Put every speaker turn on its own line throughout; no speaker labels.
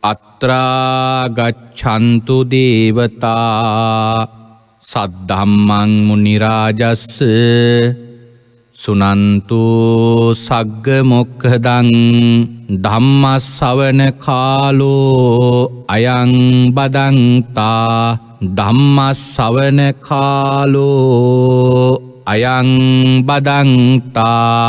අත්‍රාගච්චන්තු දේවතා සද්ධම්මං මුනිරාජස්ස සුනන්තු සග්ගමොක්හදං ධම්මස් සවන කාලෝ අයං බදන්තා ධම්මස් සවන කාලෝ අයං බදන්තා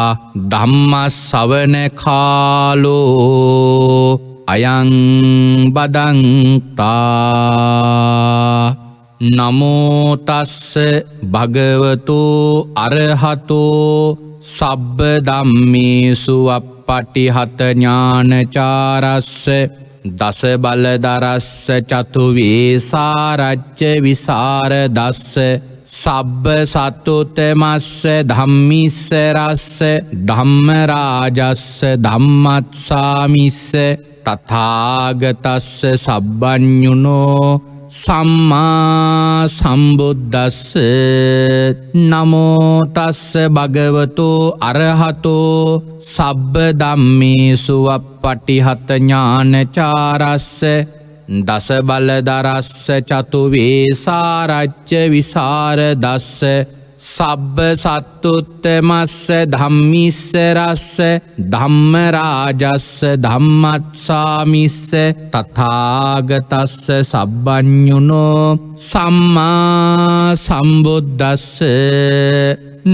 ධම්මස් සවන කාලෝ අයං බදන්තා නමෝතස්ස භගවතු අරහතෝ සබ්බ දම්මේසු අපපටිහත ඥානචාරස්ස දස බලදරස්ස චතුවේ සාරච්ච විසාර දස්ස සබ්බ සත්තුතමස්ස ධම්මිස්සරස්ස ධම්මරාජස්ස ධම්මත්සාමිස්ස තතාගතස්ස සබ්බ්ඥුනෝ සම්මා සම්බුද්ධස්ස නමෝතස්ස භගවතෝ අරහතෝ සබ්බ දම්මේසුවප පටිහතඥානචාරස්ස දස බලදරස්ස චතුවේසාරච්ච විසාර දස්ස සබ්බ සත්තුත්තමස්ස ධම්මිස්සරස්ස ධම්මරාජස්ස ධම්මත්සාමිස්ස තතාගතස්ස සබ්බ්ඥුනෝ සම්මා සම්බුද්ධස්ස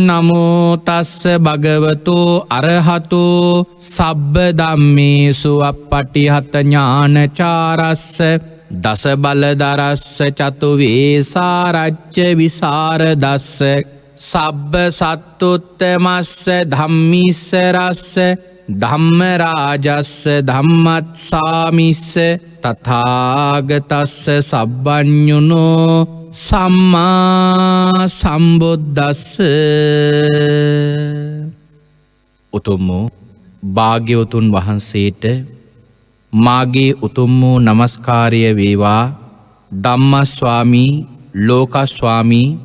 නමෝතස්ස භගවතු අරහතු සබ්බ දම්මේසු අපපටිහතඥානචාරස්ස දස බලදරස්ස චතු වේසාරච්ච විසාරදස්ස සබ්බ සත්තුත්තමස්ස ධම්මිස්සරස්ස ධම්මරාජස්ස ධම්මත් සාමිස්ස තතාගතස්ස සබ්බ්ඥුනෝ සම්මා සම්බුද්ධස්ස උතුම් වූ භාග්‍යවතුන් වහන්සේට මාගේ උතුම් වූ නමස්කාරය වේවා ධම්මස්වාමී ලෝකස්වාමී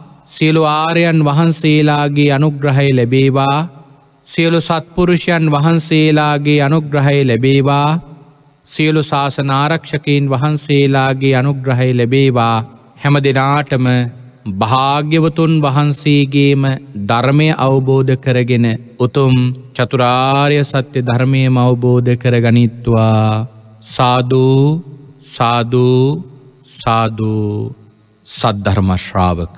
සියලු ආරයන් වහන්සේලාගේ අනුග්‍රහය ලැබේවා සියලු සත්පුරුෂයන් වහන්සේලාගේ අනුග්‍රහය ලැබේවා සියලු ශාසනාරක්ෂකීන් වහන්සේලාගේ අනුග්‍රහහි ලැබේවා හැම දෙනාටම භාග්‍යවතුන් වහන්සේගේම ධර්මය අවබෝධ කරගෙන උතුම් චතුරාර්ය සත්‍ය ධර්මය අවබෝධ කරගනිත්වා සාධූ සාධූ සාධූ සද්ධර්මශ්‍රාවක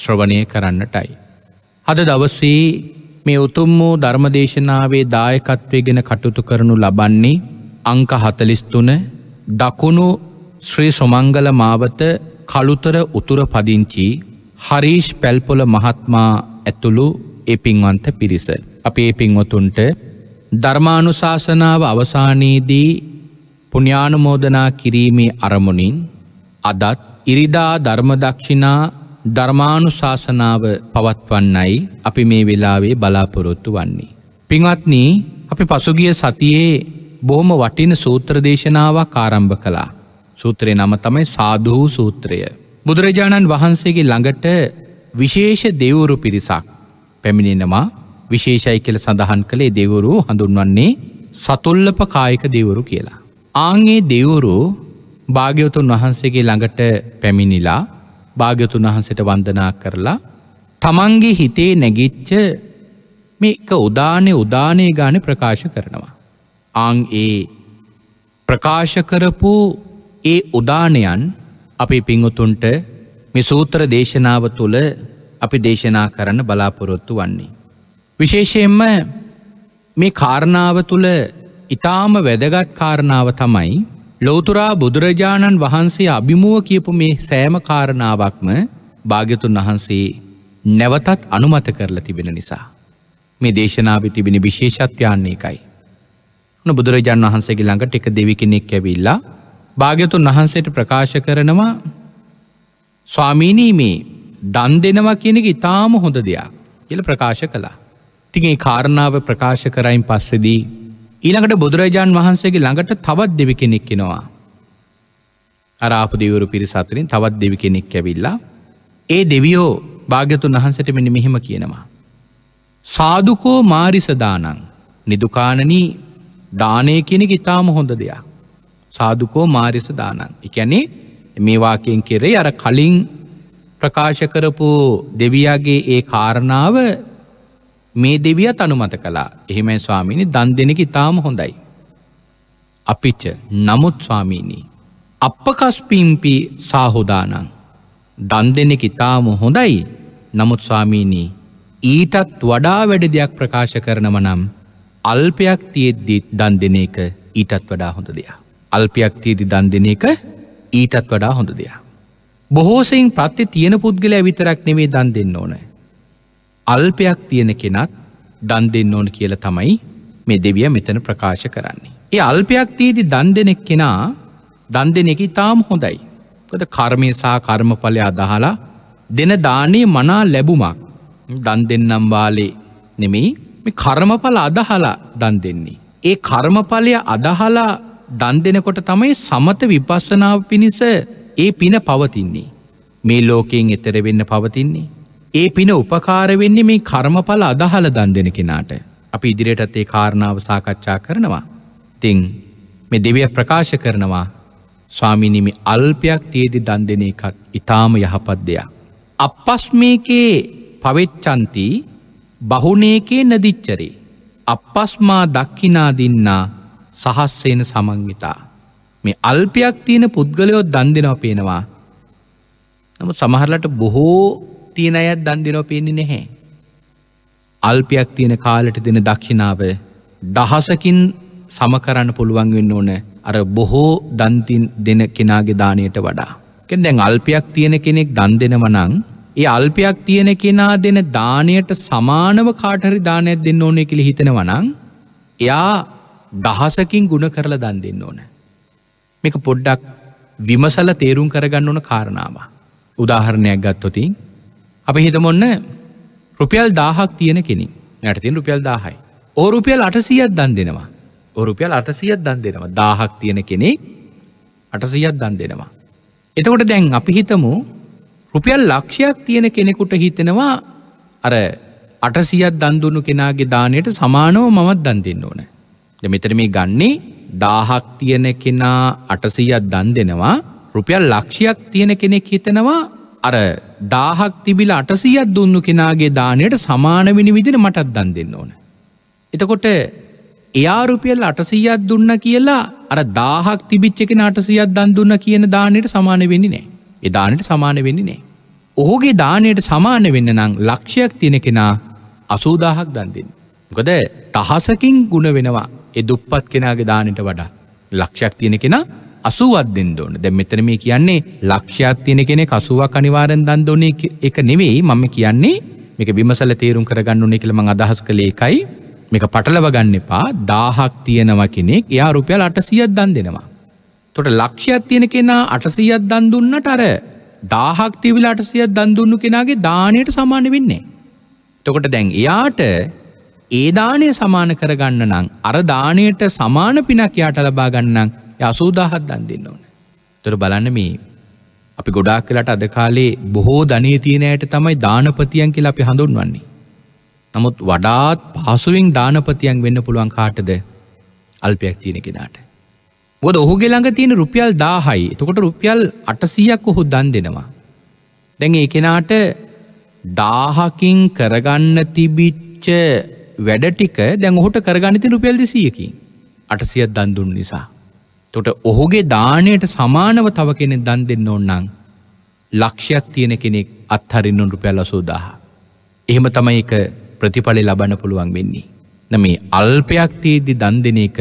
ශ්‍රවණය කරන්නටයි. අද දවස්සේ මේ උතුම් වූ ධර්මදේශනාවේ දායකත්වය ගෙන කටුතු කරනු ලබන්නේ අංක හතලිස්තුන දකුණු ශ්‍රී සොමංගල මාවත කළුතර උතුර පදිංචි හරීෂ් පැල්පොල මහත්මා ඇතුළු ඒ පින්වන්ත පිරිස. අපේ පින්වතුන්ට ධර්මානුශාසනාව අවසානයේදී පුුණ්‍යානුමෝදනා කිරීමේ අරමුණින් අදත් ඉරිදා ධර්මදක්ෂිනා ධර්මානු ශාසනාව පවත්වන්නයි අපි මේ වෙලාවේ බලාපොරොත්තු වන්නේ. පින්වත්න අපි පසුගිය සතියේ බොහොම වටින සූත්‍රදේශනාවක් ආරම්භ කලා. සූත්‍රය නම තමයි සාධූ සූත්‍රය. බුදුරජාණන් වහන්සේගේ ළඟට විශේෂ දෙවුරු පිරිසක් පැමිණෙනවා විශේෂයි කළ සඳහන් කළේ දෙවුරු හඳුන්වන්නේ සතුල්ලප කායික දෙවුරු කියලා. ආංගේ දෙවුරු භාග්‍යවතුන් වහන්සේගේ ළඟට පැමිණිලා භාග්‍යතුන් වහන්සට වන්දනා කරලා තමන්ගේ හිතේ නැගිච්ච මේක උදානය උදානය ගාන ප්‍රකාශ කරනවා. ආං ඒ ප්‍රකාශ කරපු ඒ උදානයන් අපි පිංහුතුන්ට මේ සූත්‍ර දේශනාව තුළ අපි දේශනා කරන්න බලාපොරොත්තු වන්නේ. විශේෂයෙන්ම මේ කාරණාව තුළ ඉතාම වැදගත් කාරණාව තමයි ලෝතුරා බුදුරජාණන් වහන්සේ අභිමුව කියපු මේ සෑම කාරණාවක්ම භාග්‍යතුන් වහන්සේ නැවතත් අනුමත කරලා තිබෙන නිසා. මේ දේශනාව තිබෙන විශේෂත්‍යයන්නේ එකයි. න බුදුරජාණන් වහන්සේගේ ළඟට එක දෙවි කෙනෙක් ඇවිල්ලා භාග්‍යතුන් වහන්සේට ප්‍රකාශ කරනවා ස්වාමීනී මේ දන් දෙනවා කියනෙක ඉතාම හොඳ දෙයක් කියල ප්‍රකාශ කලා. තිගේ කාරණාව ප්‍රකාශ කරයින් පස්සෙදී ඊළඟට බුදුරජාණන් වහන්සේගේ ළඟට තවත් දෙවි කෙනෙක් කෙනවා. අරාපදිවරු පිරිසතරින් තවත් දෙවි කෙනෙක් ඇවිල්ලා ඒ දෙවියෝ භාග්‍යතුන් වහන්සට මෙනි මෙහෙම කියනවා. සාදුකෝ මාරිසදානං නිදුකානනී දානය කෙනෙක ඉතාම හොඳ දෙයක්. සාදුකෝ මාරිසදානං එකැනේ මේවාකෙන් කෙරේ අර කලින් ප්‍රකාශ කරපු දෙවියගේ ඒ කාරණාව මේ දෙවියත් අනුමත කලා එහෙමයි ස්වාමීනි දන් දෙනෙක ඉතාම හොඳයි. අපිච්ච නමුත් ස්වාමීනී. අපපකස්පිම්පි සාහෝදානන් දන් දෙනෙක ඉතාම හොඳයි නමුත් ස්වාමීනී ඊටත් වඩා වැඩ දෙයක් ප්‍රකාශ කරනව නම් අල්පයක් තියෙද්දිත් දන් දෙන එක ඊටත් වඩා හොඳ දෙයක්. අල්පයක් තියදි දන් දෙන එක ඊටත් වඩා හොඳ දෙයක්. බොහෝසයින් ප්‍රත්ති තියෙන පුද්ගලය විතරක් නෙවේ දන් දෙන්න ඕනෑ. අල්පයක් තියෙන කෙනත් දන් දෙන්න ඕන කියලා තමයි මේ දෙවිය මෙතන ප්‍රකාශ කරන්නේ. ඒ අල්පයක් තියේදි දන් දෙනෙක් කෙනා දන් දෙන එක ඉතාම හොඳයි. පද කර්මය සහ කර්මඵලය අදහලා දෙන දානය මනා ලැබුමක් දන් දෙන්නම් වාලේ නෙමෙයි මේ කර්මඵල අදහලා දන් දෙන්නේ. ඒ කර්මඵලය අදහලා දන් දෙනකොට තමයි සමත විපස්සනාව පිණිස ඒ පින පවතින්නේ. මේ ලෝකයෙන් එතර වෙන්න පවතින්නේ. ඒ පින උපකාර වෙන්නේ මේ කර්මඵල අදහල දන් දෙෙන කෙනාට. අපි ඉදිරියටත් ඒ කාරණාව සාකච්ඡා කරනවා. තිං මේ දෙවිය ප්‍රකාශ කරනවා ස්වාමිනිමි අල්පයක් තියේදි දන් දෙන එකත් ඉතාම යහපත් දෙයක්. අපස්මේකේ පවෙච්චන්ති බහුණේකේ නදිච්චරේ. අපස්මා දක්කිනාදින්නා සහස්සේන සමංවිතා. මේ අල්පයක් තියෙන පුද්ගලයොත් දන් දෙනව පේනවා. නම සමහරලට බොහෝ තියෙන අයත් දන් දෙනෝ පෙන්නේ නැහැ. අල්පයක් තියෙන කාලට දෙන දක්ෂිනාව දහසකින් සමකරන්න පුළුවන් වෙන්න ඕන අර බොහෝ දන්තින් දෙන කෙනාගේ දානයට වඩා. කෙන දැන් අල්පයක් තියෙන කෙනෙක් දන් දෙනවනං ඒ අල්පයක් තියෙන කෙනා දෙන දානයට සමානව කාටරි දානයක් දෙන්න ඕනේ කිලි හිතෙනවනං එයා දහසකින් ගුණ කරලා දන් දෙන්න ඕන. මේක පොඩ්ඩක් විමසල තේරුම් කරගන්න ඕන කාරණාව. උදාහරණයක් ගත්තොතින් අපි හිතමොන්න රුපියල් දාහක් තියෙන කෙනෙ නැටතින් රුපියල් දාහයි ඕරුපියල් අටසියත් දන් දෙනවා ඔරුපියල් අටසියත් දන් දෙනවා දාහක් තියෙන කෙනෙ අටසියත් දන් දෙනවා එතකොට දැන් අපි හිතමු රුපියල් ලක්ෂයක් තියෙන කෙනෙකුට හිතෙනවා අර අටසියත් දන්දුන්නු කෙනාගේ දානයට සමානෝ මමත් දන් දෙන්න ඕන. ද මෙතර මේ ගන්නේ දාහක් තියෙන කෙනා අටසීයත් දන් දෙනවා රුපියල් ලක්ෂයක් තියෙන කෙනෙක් හිතනවා අර දාහක් තිබිල අටසියත් දුන්නු කෙනාගේ දානයට සමානවෙනි විදින මටත් දන් දෙන්න ඕන. එතකොට එයාරුපියල් අටසීයත් දුන්න කියලා අර දාහක් තිබිච්ච කෙන අටසියත් දන් දුන්න කියන දානයට සමාන වෙනි නෑ එදානට සමාන වෙනි නෑ. ඔහුගේ දානයට සමාන වෙන්න නම් ලක්ෂයක් තියෙන කෙනා අසූදාහක් දන්දින්. ගොද තහසකින් ගුණ වෙනවා එ දුප්පත් කෙනාගේ දානට වඩා ලක්ෂයක් තියෙන කෙනා අසුවත් දෙන්න ඕන දැ මෙතන මේ කියන්නේ ලක්ෂයක් තියෙන කෙනෙ කසුවක් අනිවාරෙන් දන් ඕන එක නෙවෙයි මම කියන්නේ මේක බිමසල තේරුම් කරගන්න ඕනේ කියලා මං අදහස් කළේ එකයි මේක පටලව ගන්න එපා දාහක් තියෙනවා කෙනෙක් එයා රුපියල් 800ක් දන් දෙනවා. එතකොට ලක්ෂයක් තියෙන කෙනා 800ක් දන් දුන්නට අර 1000ක් තිබිලා 800ක් දන් දුන්නු කෙනාගේ දාණයට සමාන වෙන්නේ නැහැ. එතකොට දැන් එයාට ඒ දාණය සමාන කරගන්න නම් අර දාණයට සමාන පිනක් යාට ලබා ගන්න නම් අසූදාහත් දන් දෙන්න ඕන. තොර බලන්න මේ අපි ගොඩාක් කලට අද කාලේ බොහෝ ධනය තියනයට තමයි දානපතියන් කියලා අපි හඳුන්වන්නේ. නමුත් වඩාත් පහසුවෙන් දානපතියන් වෙන්න පුළුවන් කාටද අල්පයක් තියෙන කෙනාට. ගොද ඔහුගේ ළඟ තියෙන රුපියල් දාහයි එතකොට රුපියල් අටසීයක් ඔහු දන් දෙනවා. දැන් ඒ කෙනාට දාහකින් කරගන්න තිබිච්ච වැඩටික දැන් ඔහුට කරගනිති රුපියල් දෙසීයකින් අටසියත් දන්දුන් නිසා. තොට ඔහුගේ දානයට සමානව තව කෙනෙ දන් දෙන්න ඔන්නම් ලක්ෂයක් තියෙන කෙනෙක් අත්හරින්නුන්ු පැල සෝදාහ. එහෙම තමයි එක ප්‍රතිඵලි ලබන්න පුළුවන් වෙන්නේ. නම අල්පයක් තියේදි දන් දෙන එක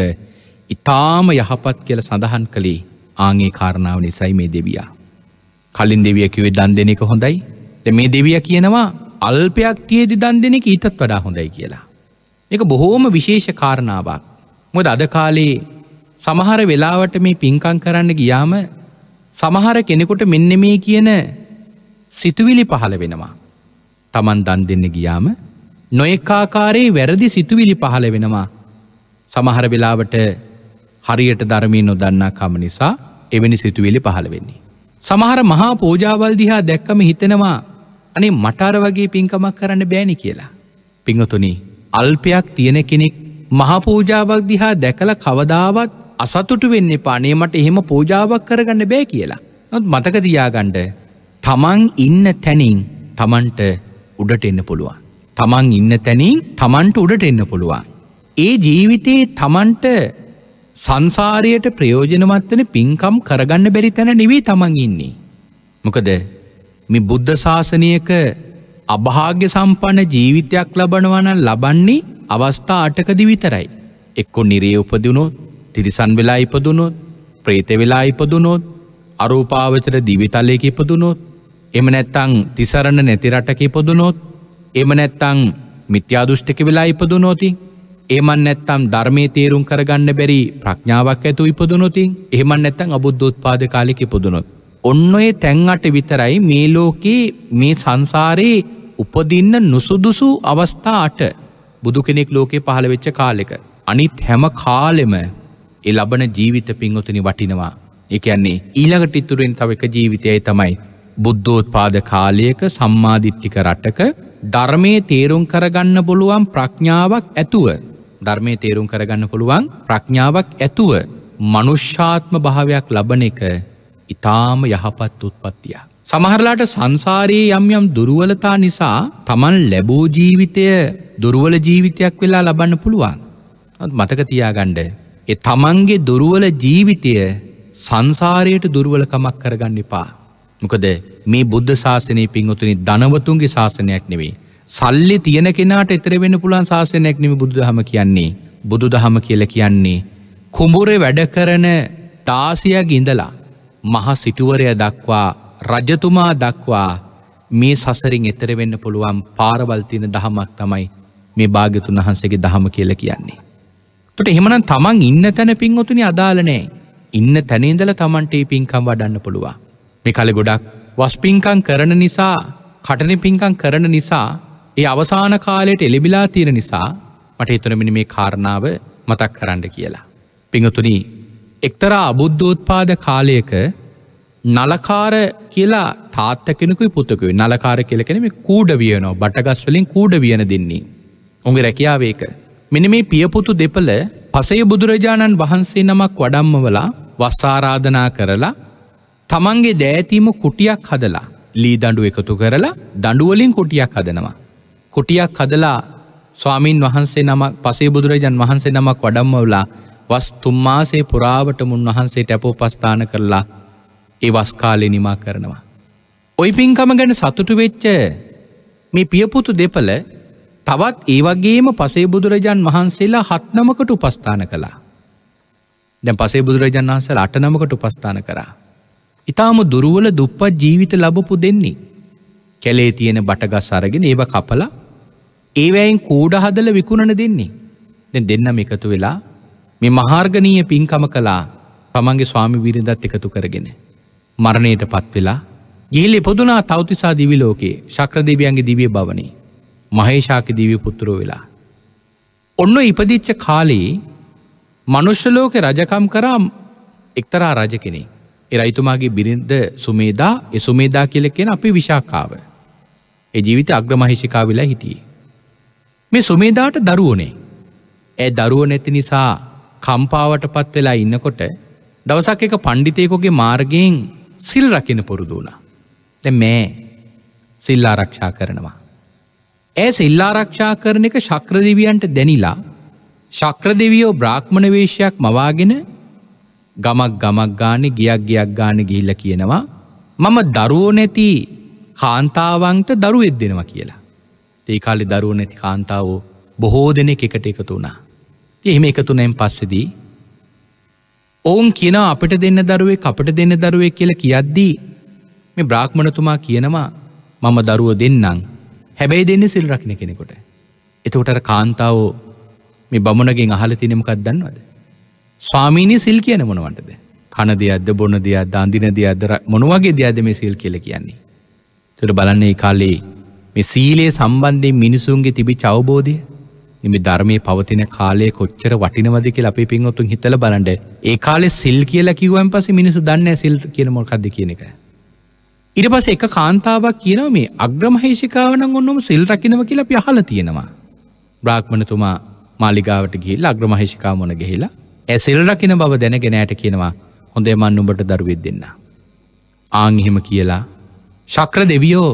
ඉතාම යහපත් කියල සඳහන් කළේ ආගේ කාරණාව නිසයි මේ දෙවියා. කලින් දෙවිය කිවේ දන් දෙන එක හොඳයි ද මේ දෙවිය කියනවා අල්පයක් තියේදි දන් දෙනෙක ඊතත් වඩා හොඳයි කියලා. එක බොහෝම විශේෂ කාරණාවක් මොද අද කාලේ සමහර වෙලාවට මේ පින්කං කරන්න ගියාම සමහර කෙනෙකුට මෙන්න මේ කියන සිතුවිලි පහළ වෙනවා. තමන් දන් දෙන්න ගියාම නොයෙක්කාකාරයේ වැරදි සිතුවිලි පහළ වෙනවා. සමහර වෙලාවට හරියට ධර්මී නොදන්නා කම නිසා එවැනි සිතුවිලි පහළ වෙන්නේ. සමහර මහා පෝජාවල් දිහා දැක්කම හිතෙනවා අනේ මටාර වගේ පින්කමක් කරන්න බෑනි කියලා. පිංහතුනි අල්පයක් තියෙන කෙනෙක් මහපෝජාවක් දිහා දැකළ කවදාවත් අසතුටු වෙන්න එපානේ මට එහෙම පෝජාවක් කරගන්න බෑ කියලා. නොත් මතක තියාගණ්ඩ තමන් ඉන්න තැනින් තමන්ට උඩට එන්න පුළුවන්. තමන් ඉන්න තැනින් තමන්ට උඩට එන්න පුළුවන්. ඒ ජීවිතයේ තමන්ට සංසාරයට ප්‍රයෝජනමත්වන පින්කම් කරගන්න බැරි තැන නෙවී තමන් ඉන්නේ. මොකද මේ බුද්ධ ශාසනයක අභාග්‍ය සම්පන්න ජීවිතයක් ලබනවන ලබන්නේ අවස්ථා අටකදි විතරයි. එක්කො නිරේ උපදිනොත් තිරිසන් වෙලා ඉපදුනොත් ප්‍රේත වෙලා ඉපදුනොත් අරූපාවචර දිවිතලයක ඉපදුනොත් එම නැත්තං තිසරණ නැතිරටක ඉපදුනොත් එම නැත්තං මිත්‍යාදුෘෂ්ටික වෙලා ඉපදුනොති ඒමන් නැත්තම් ධර්මය තේරුම් කරගන්න බැරි ප්‍රඥාවක් ඇතු ඉපදුනොතින් එහමන් නැත්තං අබුද්ධෝත් පාද කාලික ඉපදුනොත්. ඔන්න ඔය තැන්වට විතරයි මේ ලෝකයේ මේ සංසාරයේ උපදින්න නුසුදුසු අවස්ථාට බුදු කෙනෙක් ලෝකේ පහළ වෙච්ච කාලෙක. අනිත් හැම කාලෙම ඒ ලබන ජීවිත පින්වතුනි වටිනවා. එකන්නේ ඊළඟට ඉතුරෙන් තව එක ජීවිතයයි තමයි බුද්ධෝත්පාද කාලයක සම්මාධිට්ටික රටක ධර්මය තේරුම් කරගන්න පුළුවන් ප්‍රඥාවක් ඇතුව ධර්මය තේරුම් කරගන්න පුළුවන් ප්‍රඥාවක් ඇතුව මනුෂ්‍යාත්ම භාවයක් ලබන එක ඉතාම යහපත් උත්පත්තිය. සමහරලාට සංසාරයේ යම් යම් දුරුවලතා නිසා තමන් ලැබූ ජීවිතය දුරුවල ජීවිතයක් වෙලා ලබන්න පුළුවන් මතක තියාගණ්ඩ ඒ තමන්ගේ දුරුවල ජීවිතය සංසාරයට දුර්ුවලකමක් කරගන්න එපා. මොකද මේ බුද්ධ ශාසනය පින්වතුනි ධනවතුන්ගේ ශාසනයක් නෙවෙයි. සල්ලි තියෙන කෙනාට එතර වෙන පුළන් ශාසනයක් නෙම බුදුදහම කියන්නේ. බුදු දහම කියල කියන්නේ. කුඹුරේ වැඩ කරන දාසියක් ඉඳලා. මහ සිටුවරය දක්වා රජතුමා දක්වා මේ සසරින් එතර වෙන්න පුළුවන් පාරවල්තියන දහමක් තමයි මේ භාගතුන් වහන්සේගේ දහම කියල කියන්නේ. ට එහෙමනම් තමන් ඉන්න තැන පින්වතුනි අදාලනෑ ඉන්න තැනේදල තමන්ට ඒ පින්කම් වඩන්න පුළුවන් මේ කල ගොඩක් වස්පින්කං කරන නිසා කටන පින්කං කරන නිසා ඒ අවසාන කාලයට එලිබිලා තියෙන නිසා මට හිතනමිනි මේ කාරණාව මතක් කරන්න කියලා. පිඟතුනී එක්තරා අබුද්ධෝත්පාද කාලයක නලකාර කියලා තාත්තකෙනකුයි පුතකුයි නලකාර කියලකෙන මේ කූඩ වියනෝ බටගස්වලින් කූඩ වියන දෙන්නේ. උගේ රැකියාවේක මෙන මේ පියපුතු දෙපළ පසය බුදුරජාණන් වහන්සේ නමක් වඩම්මවලා වස්සාරාධනා කරලා තමන්ගේ දෑතීම කුටියක් හදලා ලී දඩු එකතු කරලා දඩුවලින් කුටියක් හදනවා. කුටියක් හදලා ස්වාමීන් වහන්සේ නමක් පසේ බුදුරජන් වහන්සේ නමක් වඩම්මවලා වස් තුම්මාසේ පුරාවට මුන් වහන්සේ ටැපෝපස්ථාන කරලා ඒ වස්කාලෙ නිමා කරනවා. ඔයි පින්කම ගැන සතුටු වෙච්ච මේ පියපුතු දෙපළ තවත් ඒවගේම පසේ බුදුරජන් වහන්සේලා හත්නමකට උපස්ථාන කළා. දැ පසේ බුදුරජන් වහන්සල අටනමකට උපස්ථාන කරා. ඉතාම දුරුවල දුප්පත් ජීවිත ලබපු දෙන්නේ. කැලේ තියෙන බටගස් අරගෙන ඒව කපලා ඒවැයින් කූඩ හදල විකුණන දෙන්නේ. දෙ දෙන්නම එකතු වෙලා මේ මහාර්ගනීය පින්කම කලා තමන්ගේ ස්වාමි විරිඳත් එකතු කරගෙන. මරණයට පත්වෙලා ගිහිලි පොදුනා තෞතිසා දිවිලෝකයේ ශක්‍රදේවියන්ගේ දිවිය බවනේ මහේෂාක දීවී පුත්තරෝ වෙලා. ඔන්න ඉපදිච්ච කාලයේ මනුෂ්‍යලෝක රජකම් කරම් එක්තරා රජ කෙනෙ. එරයිතුමාගේ බිරිද සුමේදා එසුමේදා කියල කියෙන අපි විශාකාව. එ ජීවිත අග්‍රමහිෂිකා වෙලා හිටියේ. මේ සුමේදාට දරුවනේ. ඇ දරුව නැති නිසා කම්පාවට පත් වෙලා ඉන්නකොට දවසක් එක පණ්ඩිතයකොගේ මාර්ගයෙන් සිල් රකින පුරුදු වුණා. දැ මෑ සිල්ලා රක්ෂා කරනවා. ඇ සෙල්ලාරක්ෂා කරන එක ශක්‍ර දෙවියන්ට දැනිලා ශක්‍ර දෙවියෝ බ්‍රාහ්මණ වේශයක් මවාගෙන ගමක් ගමක් ගානෙ ගියක් ගියක් ගාන ගිහිල්ල කියනවා මම දරුවෝ නැති කාන්තාවන්ට දරුවෙත් දෙනවා කියලා. ඒ කාලෙ දරුවෝ නැති කාන්තාවෝ බොහෝ දෙනෙක් එකට එකතු වුණා. එහෙම එකතු නැම් පස්සෙදී ඔවුන් කියන අපට දෙන්න දරුවේ අපට දෙන්න දරුවේ කියල කියද්දී මේ බ්‍රාහ්මණතුමා කියනවා මම දරුව දෙන්නම් හැබැයි දෙන්න සිල් රකින කෙනෙකොට. එතකොටට කාන්තාවෝ මේ බමුණගෙන් අහල තිනෙමකක් දන්නවද. ස්වාමීනී සිල් කියන මොනවටද. කන දෙයක්ද බොන දෙයක් අන්දින දෙයක්දර මොනවගේ දෙයක්ද මේ සිල් කියල කියන්නේ. තුට බලන්නේ කාලේ මේ සීලයේ සම්බන්ධය මිනිසුන්ගේ තිබි චවබෝධය නිම ධර්මය පවතින කාලය කොච්චර වටිනවදක අපි පින්වතුන් හිතල බලන්ඩ ඒ කාලෙ සිල් කියලා කිවුවන් පස මිනිසු දන්න සිල් කියන මොකක්ද කියන එක. ඉර පස එක කාන්තාවක් කියනව මේ අග්‍රමහේෂිකාවනං ඔන්නොම සිල් රකිනව කියලා පිහල තියෙනවා. බ්‍රාක්්මණතුමා මාලිගාවට ගිල් අග්‍රමහේෂිකා මොන ගෙහිලා ඇසිල් රකින බව දැනගෙනෑට කියනවා හොඳේ මන් උඹට දරුවෙත් දෙන්න. ආංහිම කියලා ශක්‍ර දෙවියෝ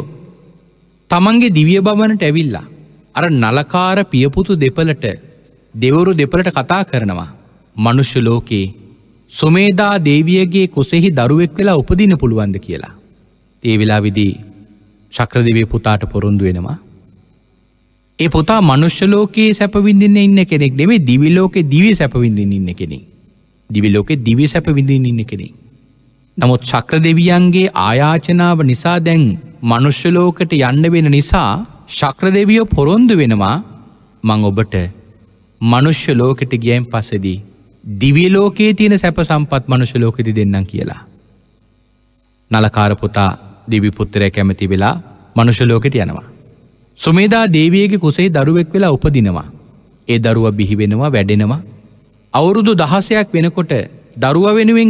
තමන්ගේ දිවිය බවනට ඇවිල්ලා. අර නලකාර පියපුතු දෙපලට දෙවරු දෙපලට කතා කරනවා. මනුෂ්‍ය ලෝකයේ සුමේදා දේවියගේ කුසෙහි දරුවෙක් වෙලා උපදින පුළුවන්ද කියලා. ඒ වෙලා විදී ශක්‍රදිවේ පුතාට පොරුන්දු වෙනවා. ඒ පුතා මනුෂ්‍යලෝකයේ සැපවිඳන්න ඉන්න කෙනෙක් නෙේ දිවිලෝකෙ දිවී සැපවිඳින් ඉන්න කෙනෙ. දිවිලෝකෙ දිවි සැපවිඳින් ඉන්න කෙනෙ. නමුත් චක්‍ර දෙවියන්ගේ ආයාචනාව නිසා දැන් මනුෂ්‍යලෝකට යන්න වෙන නිසා ශක්‍ර දෙවියෝ පොරොන්දු වෙනවා මං ඔබට මනුෂ්‍ය ලෝකට ගියයින් පසදී. දිවිලෝකයේ තියෙන සැප සම්පත් මනුෂ්‍යලෝකෙති දෙන්නම් කියලා. නලකාරපුතා දිවිපුත්තරය කැමති වෙලා මනුෂලෝකෙට යනවා. සුමේදා දේවියගේ කුසේ දරුවෙක් වෙලා උපදිනවා. ඒ දරුව බිහිවෙනවා වැඩෙනවා. අවුරුදු දහසයක් වෙනකොට දරුව වෙනුවෙන්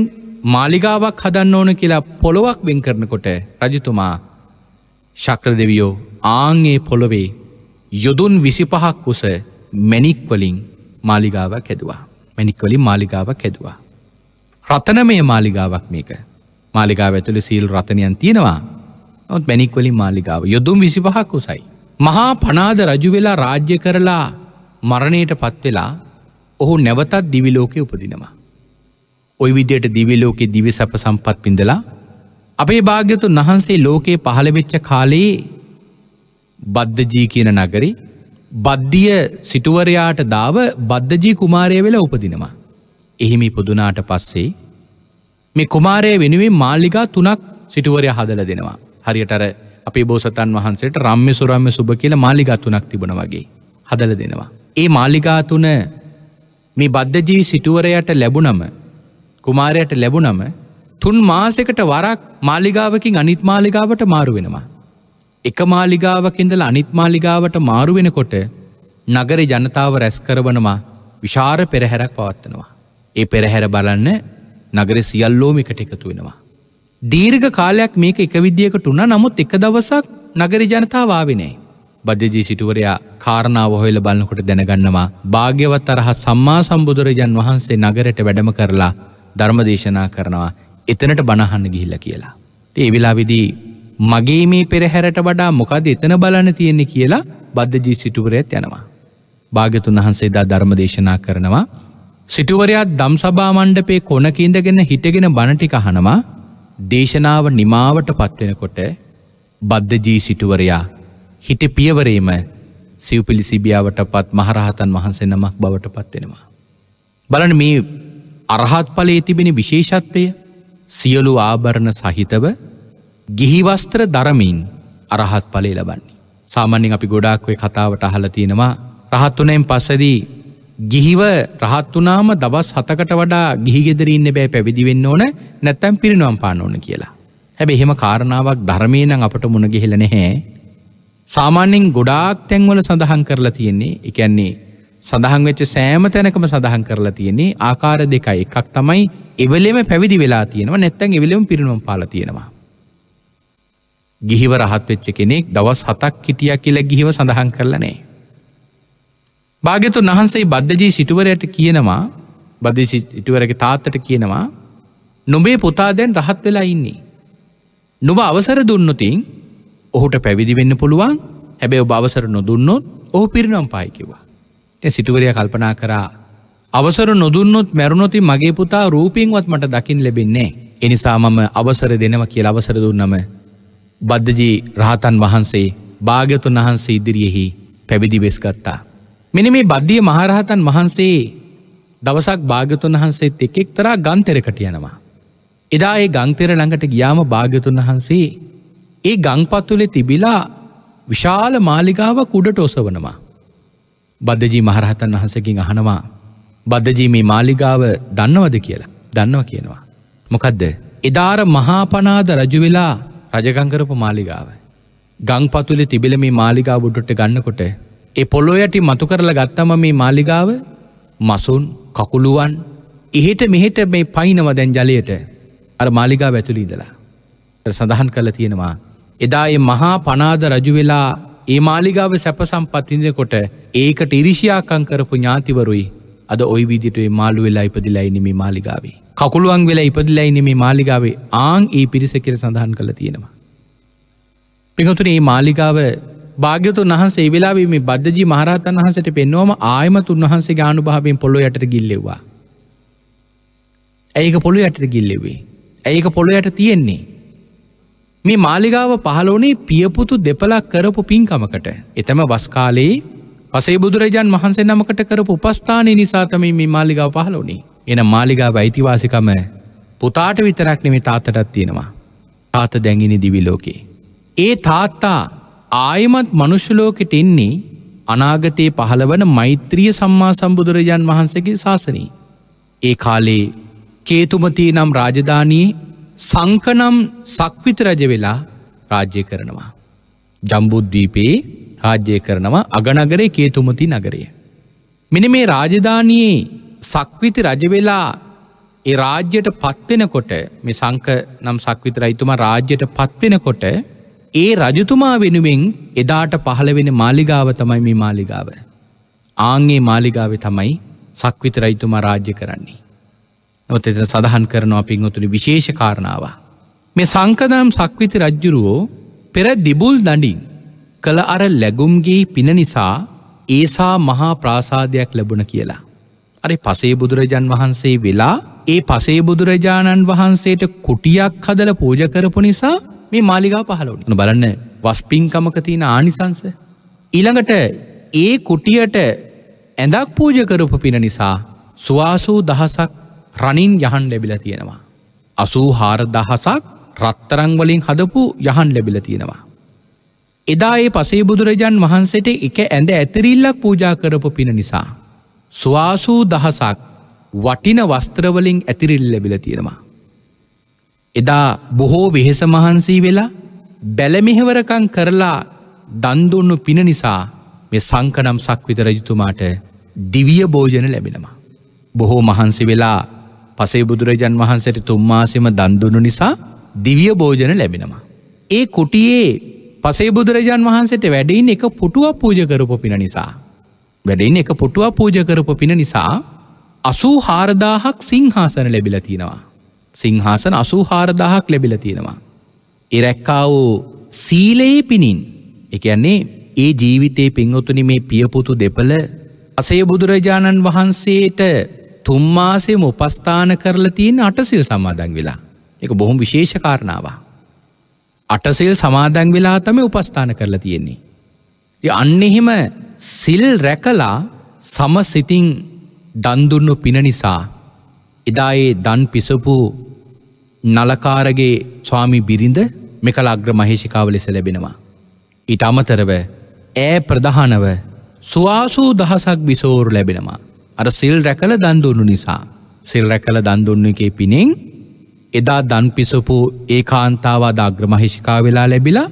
මාලිගාවක් හදන්න ඕන කියලා පොළොවක් වෙන් කරනකොට රජතුමා ශක්‍ර දෙවියෝ ආංගේ පොළොවේ යොදුන් විසිපහක් උස මැනික්වලින් මාලිගාවක් හැදවා මැනික්වලින් මාලිගාවක් හැදවා. රතනමය මාලිගාවක් මේක මාලිකා ඇතුළ සීල් රතනයන් තියෙනවා නොත් මැනික්වලින් මාලිකාව යොදුම් විසි පහක් කුසයි. මහා පනාද රජුවෙලා රාජ්‍ය කරලා මරණයට පත්වෙලා ඔහු නැවතත් දිවිලෝකය උපදිනවා. ඔයි විදියට දිවිලෝකෙ දිවි සැප සම්පත් පිඳලා අපේ භාග්‍යතුන් වහන්සේ ලෝකයේ පහළවෙච්ච කාලයේ බද්ධජී කියන නගරි බද්ධිය සිටුවරයාට දාව බද්ධජී කුමාරය වෙලා උපදිනවා. එහිමි පුදුනාට පස්සේ මේ කුමාරය වෙනුවෙන් මාල්ලිකා තුනක් සිටුවරය හදල දෙනවා. හරියටර අපේ බෝසතන් වහන්සේට රම්ම සුරම්ම සුභ කියල මාලිගා තුනක් තිබන වගේ හදල දෙනවා. ඒ මාලිගා තුන මේ බද්ධජී සිටුවරයට ලැබුණම කුමාරයට ලැබුණම තුන් මාසෙකට වරක් මාලිගාවකින් අනිත් මාලිගාවට මාරු වෙනවා. එක මාලිගාවකින්දල අනිත් මාලිගාවට මාරු වෙනකොට නගර ජනතාව රැස් කරවනවා විශාර පෙරහැරක් පවත්වනවා. ඒ පෙරහැර බලන්න නගර සියල්ලෝම එකට එකතු වෙනවා. දීර්ඝ කාලයක් මේක එක විදිියකට වුණ නමුත් එක දවසක් නගර ජනතාවාවිනේ. බද්ධජී සිටුවරයා කාරණාව හොයල බලන්නකොට දැනගන්නවා භාග්‍යවත් අරහ සම්මා සම්බුදුරජන් වහන්සේ නගරට වැඩම කරලා ධර්මදේශනා කරනවා එතනට බණහන්න ගිහිල්ල කියලා. ඒ වෙලා විදී මගේ මේ පෙරහැරට වඩා මොකද එතන බලන්න තියෙන්නේ කියලා බද්ධජී සිටුවරයත් යනවා. භාගතුන් වහන්සේ දා ධර්මදේශනා කරනවා සිටුවරයාත් දම් සභා මණ්ඩපේ කොනකින්දගෙන හිටගෙන බණටි කහනවා දේශනාව නිමාවට පත්වෙනකොට බද්ධජී සිටුවරයා හිට පියවරීම සිව්පිලි සිබියාවට පත් මහරහතන් වහන්සේ නමක් බවට පත්වෙනවා. බලන මේ අරහත් පලේ තිබෙන විශේෂත්වය සියලු ආභරණ සහිතව ගිහිවස්ත්‍ර දරමින් අරහත් පලේ ලබන්නේ. සාමාන්‍යෙන් අපි ගොඩාක්වේ කතාවට අහල තියෙනවා රහත්තුනයෙන් පසදී ගිහිව රහත් වනාම දවස් හතකට වඩා ගිහිගෙදරන්න බෑ පැවිදිවෙන්න ඕන නැත්තැම් පිරිනුවම් පාන ඕන කියලා. හැබ එහෙම කාරණාවක් ධර්මයනං අපට මුණගෙහෙල නැහැ. සාමාන්‍යෙන් ගොඩාක් තැන්වල සඳහන් කරලා තියෙන්නේ එකන්නේ සඳහන් වෙච්ච සෑම තැනකම සඳහන් කරලා තියෙන්නේ ආකාර දෙකයි එකක් තමයි එවලෙම පැවිදි වෙලා තියෙනවා නැත්තැන් එවලෙම පිරිනුවම් පාල තියෙනවා. ගිහිව රහත් වෙච්ච කෙනෙක් දවස් හතක් හිටිය කියලා ගිහිව සඳහන් කරලා නෑ. භාගතුන් වහන්සේ බද්ධජී සිටුවරයට කියනවා බදි ඉටුවරගේ තාත්තට කියනවා නොබේ පුතා දැන් රහත් වෙලා ඉන්නේ. නොබ අවසර දුන්නතින් ඔහුට පැවිදි වෙන්න පුළුවන් හැබැ බවසර නොදුන්නොත් ඔහු පිරිනම් පායිකිවා. එ සිටුවරය කල්පනා කරා අවසර නොදුන්නොත් මැරුණොති මගේ පුතා රූපීන්වත් මට දකිින් ලැබෙන්නේ එනිසා මම අවසර දෙනව කිය අවසර දුන්නම බද්ධජී රහතන් වහන්සේ භාගතුන් වහන්සේ ඉදිරියෙහි පැවිදි වෙස්ගත්තා. මෙන මේ බද්ධිය මහරහතන් වහන්සේ දවසක් භාගතුන් වහන්සේත් එක් එක්තරා ගන්තෙරකට යනවා. එදා ඒ ගංතෙර ළඟට ගියාම භාගතුන් වහන්සේ ඒ ගංපත්තුලේ තිබිලා විශාල මාලිගාව කුඩට ඔසවනවා. බද්ධජී මහරහතන් වහසකින් අහනවා බද්ධජී මේ මාලිගාව දන්නවද කියලා දන්නව කියනවා. මොකදද එදාර මහාපනාද රජවෙලා රජගංකරපු මාලිගාව. ගං පතුලි තිබිල මේ මාලිගාව උඩට ගන්නකොට ඒ පොලෝ යටි මතු කරලා ගත්තම මේ මාලිගාව මසුන් කකුළුවන් එහෙට මෙහෙට මේ පයිනව දැන් ජලයට අර මාලිගා වැතුලි ඉදලා. සඳහන් කළ තියෙනවා. එදා ඒ මහා පනාද රජුවෙලා ඒ මාලිගාව සැපසම්පත්තිනකොට ඒකට ඉරිෂයාකං කරපු ඥාතිවරුයි අද ඔයි විදිටේ මාළු වෙලා ඉපදිලයිනි මේ මාලිගාවේ. කකුළුවන් වෙලා ඉපදිලයිනි මේ මාලිගාවේ ආං ඒ පිරිස කියර සඳහන් කළ තියෙනවා. පිහතුන ඒ මාලිගාව භාග්‍යතුන් වහන්සේ වෙලාවේ මේ බද්ධජී මහරහතන් වහසට පෙන්නවම ආයමතුන් වහන්සේ ගානු භාවෙන් පොළො යට ගිල්ලෙවා. ඇඒක පොළො යට ගිල්ලෙවේ. ඇඒක පොළො යට තියෙන්නේ. මේ මාලිගාව පහලෝනේ පියපුතු දෙපලක් කරපු පින්කමකට. එතම වස්කාලයේ පසේ බුදුරජාන් වහන්සේ නමකට කරපු උපස්ථානය නිසාතම මේ මාලිගාව පහලෝනේ එන මාලිගාව අයිතිවාසිකම පුතාට විතරක් නෙමේ තාතටත් තියෙනවා. තාත දැඟිනි දිවිලෝකේ. ඒ තාත්තා ආයමත් මනුෂ්‍යලෝකෙට එන්නේ අනාගතයේ පහළවන මෛත්‍රිය සම්මා සම්බුදුරජාන් වහන්සගේ ශාසනී. ඒ කාලේ කේතුමතිී නම් රාජධානයේ සංකනම් සක්විත රජ වෙලා රාජ්‍ය කරනවා. ජම්බුද්වීපයේ රාජ්‍යය කරනවා අගනගරේ කේතුමති නගරය. මෙන මේ රාජධානයේ සක්විති රජවෙලා ඒ රාජ්‍යයට පත්වෙනකොට මේ සංක නම් සක්විත රයිතුම රාජ්‍යයට පත්වෙනකොට ඒ රජතුමා වෙනුවෙන් එදාට පහළවෙන මාලිගාව තමයි මේ මාලිගාව. ආංගේ මාලිගාව තමයි සක්විත රයිතුමා රාජ්‍ය කරන්නේ. නොත එත සඳහන් කරනවා පින්වතුනි විශේෂ කාරණාව. මේ සංකදම් සක්විති රජ්ජුරුවෝ පෙර දිබුල් දඩින් කළ අර ලැගුම්ගේ පින නිසා ඒසා මහා ප්‍රාසාධයක් ලැබුණ කියලා. අරි පසේ බුදුරජන් වහන්සේ වෙලා ඒ පසේ බුදුරජාණන් වහන්සේට කුටියක් හදල පෝජකරපු නිසා මේ මාලිගා පහලවන බලන්න වස්පින්කමක තියෙන ආනිසංස. ඊළඟට ඒ කුටියට ඇඳක් පූජ කරපු පින නිසා ස්වාසූ දහසක් රණින් යහන් ලැබිල තියෙනවා. අසූ හාර දහසක් රත්තරංවලින් හදපු යහන් ලැබිල තියෙනවා. එදා ඒ පසේ බුදුරජන් වහන්සේට එක ඇඳ ඇතිරිල්ලක් පූජා කරපු පින නිසා. ස්වාසූ දහසක් වටින වස්ත්‍රවලින් ඇතිරිල් ලැබිල තියෙනවා. එදා බොහෝ වෙහෙස මහන්සී වෙලා බැලමිහෙවරකං කරලා දන්දුන්නු පින නිසා මෙ සංකනම් සක්විත රජතුමාට දිවිය භෝජන ලැබෙනවා. බොහෝ මහන්සි වෙලා පසේ බුදුරජන් වහන්සට තුම්මාසෙම දන්දුනු නිසා දිවිය භෝජන ලැබෙනවා. ඒ කුටියේ පසේ බුදුරජාන් වහන්සට වැඩයින් එක පුටුවක් පූජකරපු පින නිසා. වැඩයින් එක පුටුවක් පූජකරපු පින නිසා අසූ හාරදාහක් සිංහාසන ලැබිලතිනවා. සිංහාසන අසූහාරදාහක් ලැබිල තියෙනවා. එරැක්කා වූ සීලයේ පිණින් එකන්නේ ඒ ජීවිතයේ පින්වතුනි මේ පියපුතු දෙපළ අසය බුදුරජාණන් වහන්සේට තුම්මාසයම උපස්ථාන කරලා තියෙන අටසිල් සමාදන් වෙලා එක බොහොම විශේෂකාරණාවක්. අටසිල් සමාදන් වෙලා තම උපස්ථාන කරලා තියෙන්නේ. ති අන්න එහෙම සිල් රැකලා සම සිතින් දන්දුන්නු පින නිසා එදා ඒ දන් පිසපු නලකාරගේ ස්වාමි බිරිඳ මෙකළ අග්‍ර මහේෂිකාව ලෙස ලැබෙනවා. ඉට අමතරව ඇ ප්‍රධානව ස්වාසූ දහසක් බිසෝරු ලැබෙනවා. අර සිල් රැකළ දන්දුන්නු නිසා. සිල් රැකළ දන්දුන්න එකේ පිනෙෙන් එදා දන් පිසපු ඒ කාන්තාවාද අග්‍ර මහිෂිකා වෙලා ලැබිලා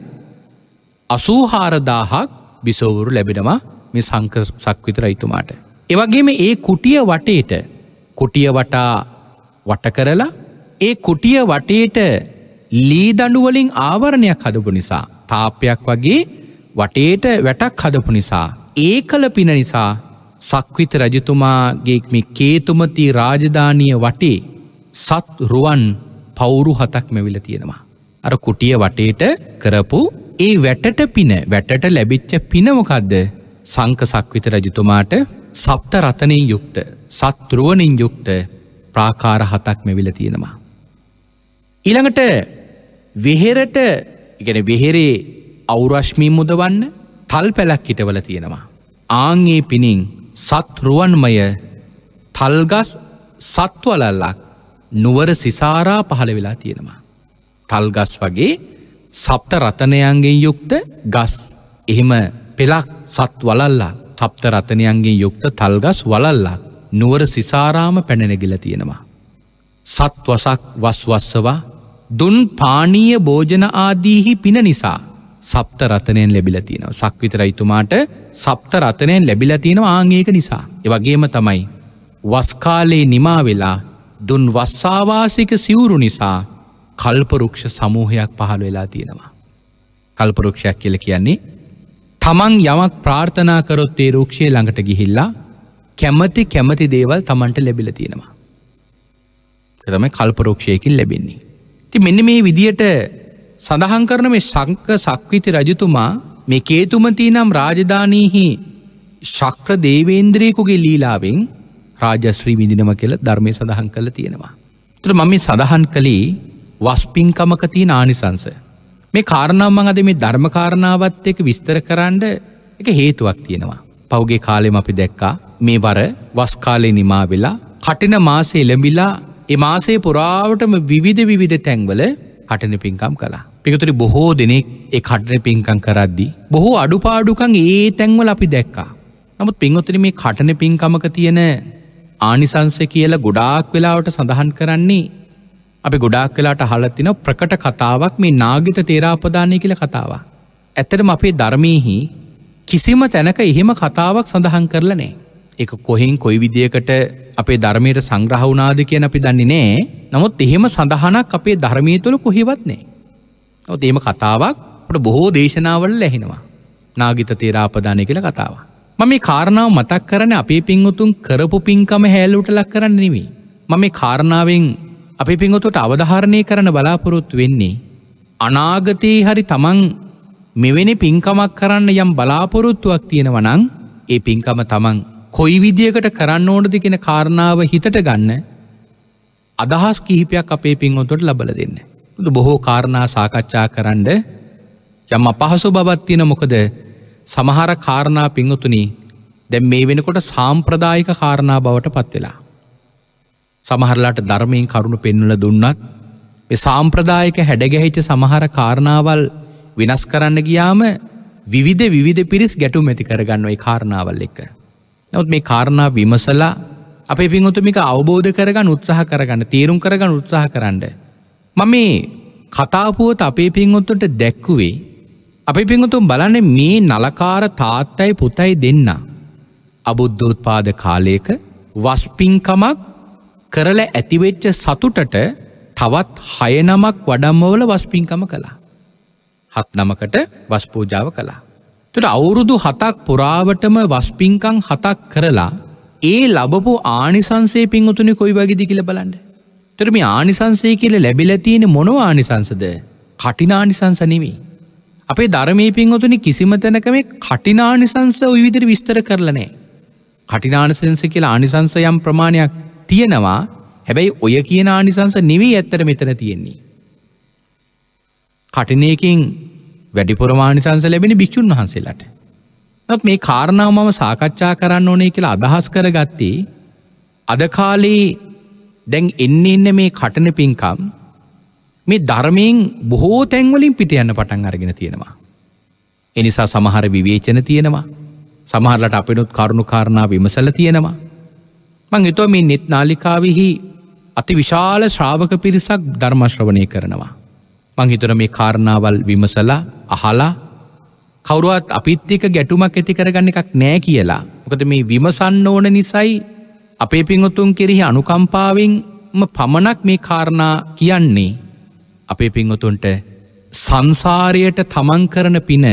අසූහාරදාහක් බිසෝවුරු ලැබෙනවා මේ සංක සක්විත රයිතුමාට. එවගේම ඒ කුටිය වටේට කුටිය වටා වට කරලා ඒ කුටිය වටේට ලීදඩුවලින් ආවරණයක් හදපු නිසා තාපයක් වගේ වටේට වැටක් හදපු නිසා ඒ කළ පින නිසා සක්විත රජතුමාගේම කේතුමති රාජධානය වටේ සත් රුවන් පවුරු හතක් මෙවිල තියෙනවා. අර කුටිය වටේට කරපු ඒ වැටට පින වැටට ලැබිච්ච පිනමකක්ද සංක සක්විත රජතුමාට සප්ත රතනයෙන් යුක්ත සත්රුවනින් යුක්ත ප්‍රාකාර හතක් මෙවිල තියෙනවා. ඊළඟට වෙහෙරට ඉගැන වෙහෙරේ අවුරශ්මී මුදවන්න තල් පැලක් හිටවල තියෙනවා. ආංගේ පිනින් සත්රුවන්මය තල්ගස් සත්වලල්ලක් නුවර සිසාරා පහළ වෙලා තියෙනවා. තල්ගස් වගේ සප්ත රතනයන්ගෙන් යුක්ත ගස් එහෙම පෙලක් සත් වලල්ලා සප්ත රතනයන්ගෙන් යුක්ත තල්ගස් වලල්ලා නුවර සිසාරාම පැනනැගිල තියෙනවා. සත්වසක් වස්වස්සවා දුන් පානීය භෝජන ආදීහි පින නිසා සප්ත රතනයෙන් ලැබිලතිනව සක්විත රයිතුමාට සප්ත රතනයෙන් ලැබිලතිනව ආංඒක නිසා. එවගේම තමයි. වස්කාලයේ නිමා වෙලා දුන් වස්සාවාසික සිවුරු නිසා කල්පරුක්ෂ සමූහයක් පහළ වෙලා තියෙනවා. කල්පරුක්ෂයක් කියල කියන්නේ තමන් යමක් ප්‍රාර්ථනා කරොත්තේ රූක්ෂය ළඟට ගිහිල්ලා කැමති කැමති දේවල් තමන්ට ලැබිල තියෙනවා. එතම කල්පරුක්ෂයකින් ලැබෙන්නේ. ති මෙන්න මේ විදියට සඳහන් කරන මේ ශංක සක්විති රජතුමා මේ කේතුමති නම් රාජධානීහි ශක්‍ර දේවේන්ද්‍රයකුගේ ලීලාවෙන් රාජශ්‍රී විඳිනම කියල ධර්මය සඳහන් කළ තියෙනවා. තුර මම මේ සඳහන් කළේ වස්පින්කමක තියෙන ආනිසංස. මේ කාරණාවමං අද මේ ධර්මකාරණාවත් එක විස්තර කරන්න එක හේතුවක් තියෙනවා. පෞගේ කාලෙම අපි දැක්කා මේ වර වස්කාලය නිමා වෙලා කටින මාසේ එළඹිලා එමාසේ පුරාවටම විවිධ විවිධ තැන්වල කටන පින්කම් කලා. පිකතුරි බොහෝ දෙනෙක් ඒ කටන පින්කං කරද්දි. බොහෝ අඩුපාඩුකං ඒ තැන්වල අපි දැක්කා. නමුත් පින්වතුන මේ කටන පින්කමක තියෙන ආනිසංස කියලා ගොඩාක් වෙලාවට සඳහන් කරන්නේ අපි ගොඩාක් වෙලාට හලත්තින ප්‍රකට කතාවක් මේ නාගිත තේරාපදානය කියල කතාව. ඇත්තටම අපේ ධර්මයහි කිසිම තැනක එහෙම කතාවක් සඳහන් කරලනේ. එක කොහෙන් කොයි විදියකට අපේ ධර්මයට සංග්‍රහ වුණාද කියන අපි දන්නේ නෑ නමුත් එහෙම සඳහනක් අපේ ධර්මය තුළ කොහෙවත් නෑ. ඔත් ඒම කතාවක් අපට බොහෝ දේශනාවල ලැහෙනවා. නාගිත තේරාපදානය කියල කතාව. මම මේ කාරණාව මතක් කරන අපේ පින්වතුන් කරපු පින්කම හැලුට ලක් කරන්න නෙවී. මම මේ කාරණාවෙන් අපි පින්වතුට අවධාරණය කරන බලාපොරොත් වෙන්නේ. අනාගතයේ හරි තමන් මෙවැනි පින්කමක් කරන්න යම් බලාපොරොත්තුවක් තියෙනවනං ඒ පින්කම තමන් කොයි විදිියකට කරන්න ඕනද කියෙන කාරණාව හිතට ගන්න අදහස් කිහිපයක් අපේ පින්වොතුට ලබල දෙන්න. ද බොහෝ කාරණා සාකච්ඡා කරන්න යම පහසු බවත්තින මොකද සමහර කාරණා පිංහතුනි දැ මේ වෙනකොට සාම්ප්‍රදායික කාරණා බවට පත්වෙලා. සමහරලාට ධර්මයෙන් කරුණු පෙන්නුල දුන්නත් සාම්ප්‍රදායක හැඩගැහිච සමහර කාරණාවල් වෙනස් කරන්න ගියාම විවිධ විධ පිරිස් ගැටුම් ඇති කරගන්නවයි කාරණාවල් එක්ක. නොත් මේ කාරණා විමසලා අපේ පින්වතුමික අවබෝධ කරගන්න උත්සාහ කරගන්න තේරුම් කරගන්න උත්සාහ කරන්න. මම මේ කතාපුුවත් අපේ පින්වොත්තුන්ට දැක්කුවේ. අපි පින්වතුම් බලන මේ නලකාර තාත්තයි පුතයි දෙන්න. අබුද්ධෝත්පාද කාලයක වස්පිංකමක් කරල ඇතිවෙච්ච සතුටට තවත් හයනමක් වඩම්මවල වස්පිංකම කළා. හත් නමකට වස්පූජාව කලා. තුට අවුරුදු හතක් පුරාවටම වස්පිංකං හතක් කරලා ඒ ලබපු ආනිසන්සේ පින්වතුනි කොයි වගේදි කියල බලන්න. තරම ආනිසන්සේ කියල ලැබිලතියෙන මොනව ආනිසංසද කටිනානිසංසනිවී. අපේ ධර්මී පින්වතුනි කිසිම තැනක මේ කටිනානිසංස විදිරි විස්තර කරලනේ. කටිනානිසංස කියලා ආනිසංසයම් ප්‍රමාණයක් තියෙනවා හැබැයි ඔය කියන ආනිසංස නිවී ඇත්තර මෙතන තියෙන්නේ. කටිනයකින් වැඩිපොරමානිසංස ලැබෙන භික්‍ෂූන් වහන්සේලට. නොත් මේ කාරණාව මම සාකච්ඡා කරන්න ඕනේ කියලා අදහස් කර ගත්තේ අදකාලේ දැන් එන්න එන්න මේ කටන පින්කම් මේ ධර්මයෙන් බොහෝ තැන්වලින් පිට යන්න පටන් අරගෙන තියෙනවා. එනිසා සමහර විවේචන තියෙනවා සමහරලට අපිනුත් කරුණු කාරණාව විමසල තියෙනවා. මං එතුව මේ නෙත් නාලිකාවිහි අති විශාල ශ්‍රාවක පිරිසක් ධර්මශ්‍රවනය කරනවා. මංහිතුර මේ කාරණාවල් විමසලා අහලා කවරුවත් අපිත්තික ගැටුමක් ඇති කරගන්න එකක් නෑ කියලා. මොකද මේ විමසන්න ඕන නිසයි අපේ පිංහොතුන් කෙරෙහි අනුකම්පාවෙන්ම පමණක් මේ කාරණා කියන්නේ අපේ පිංහොතුන්ට සංසාරයට තමන් කරන පින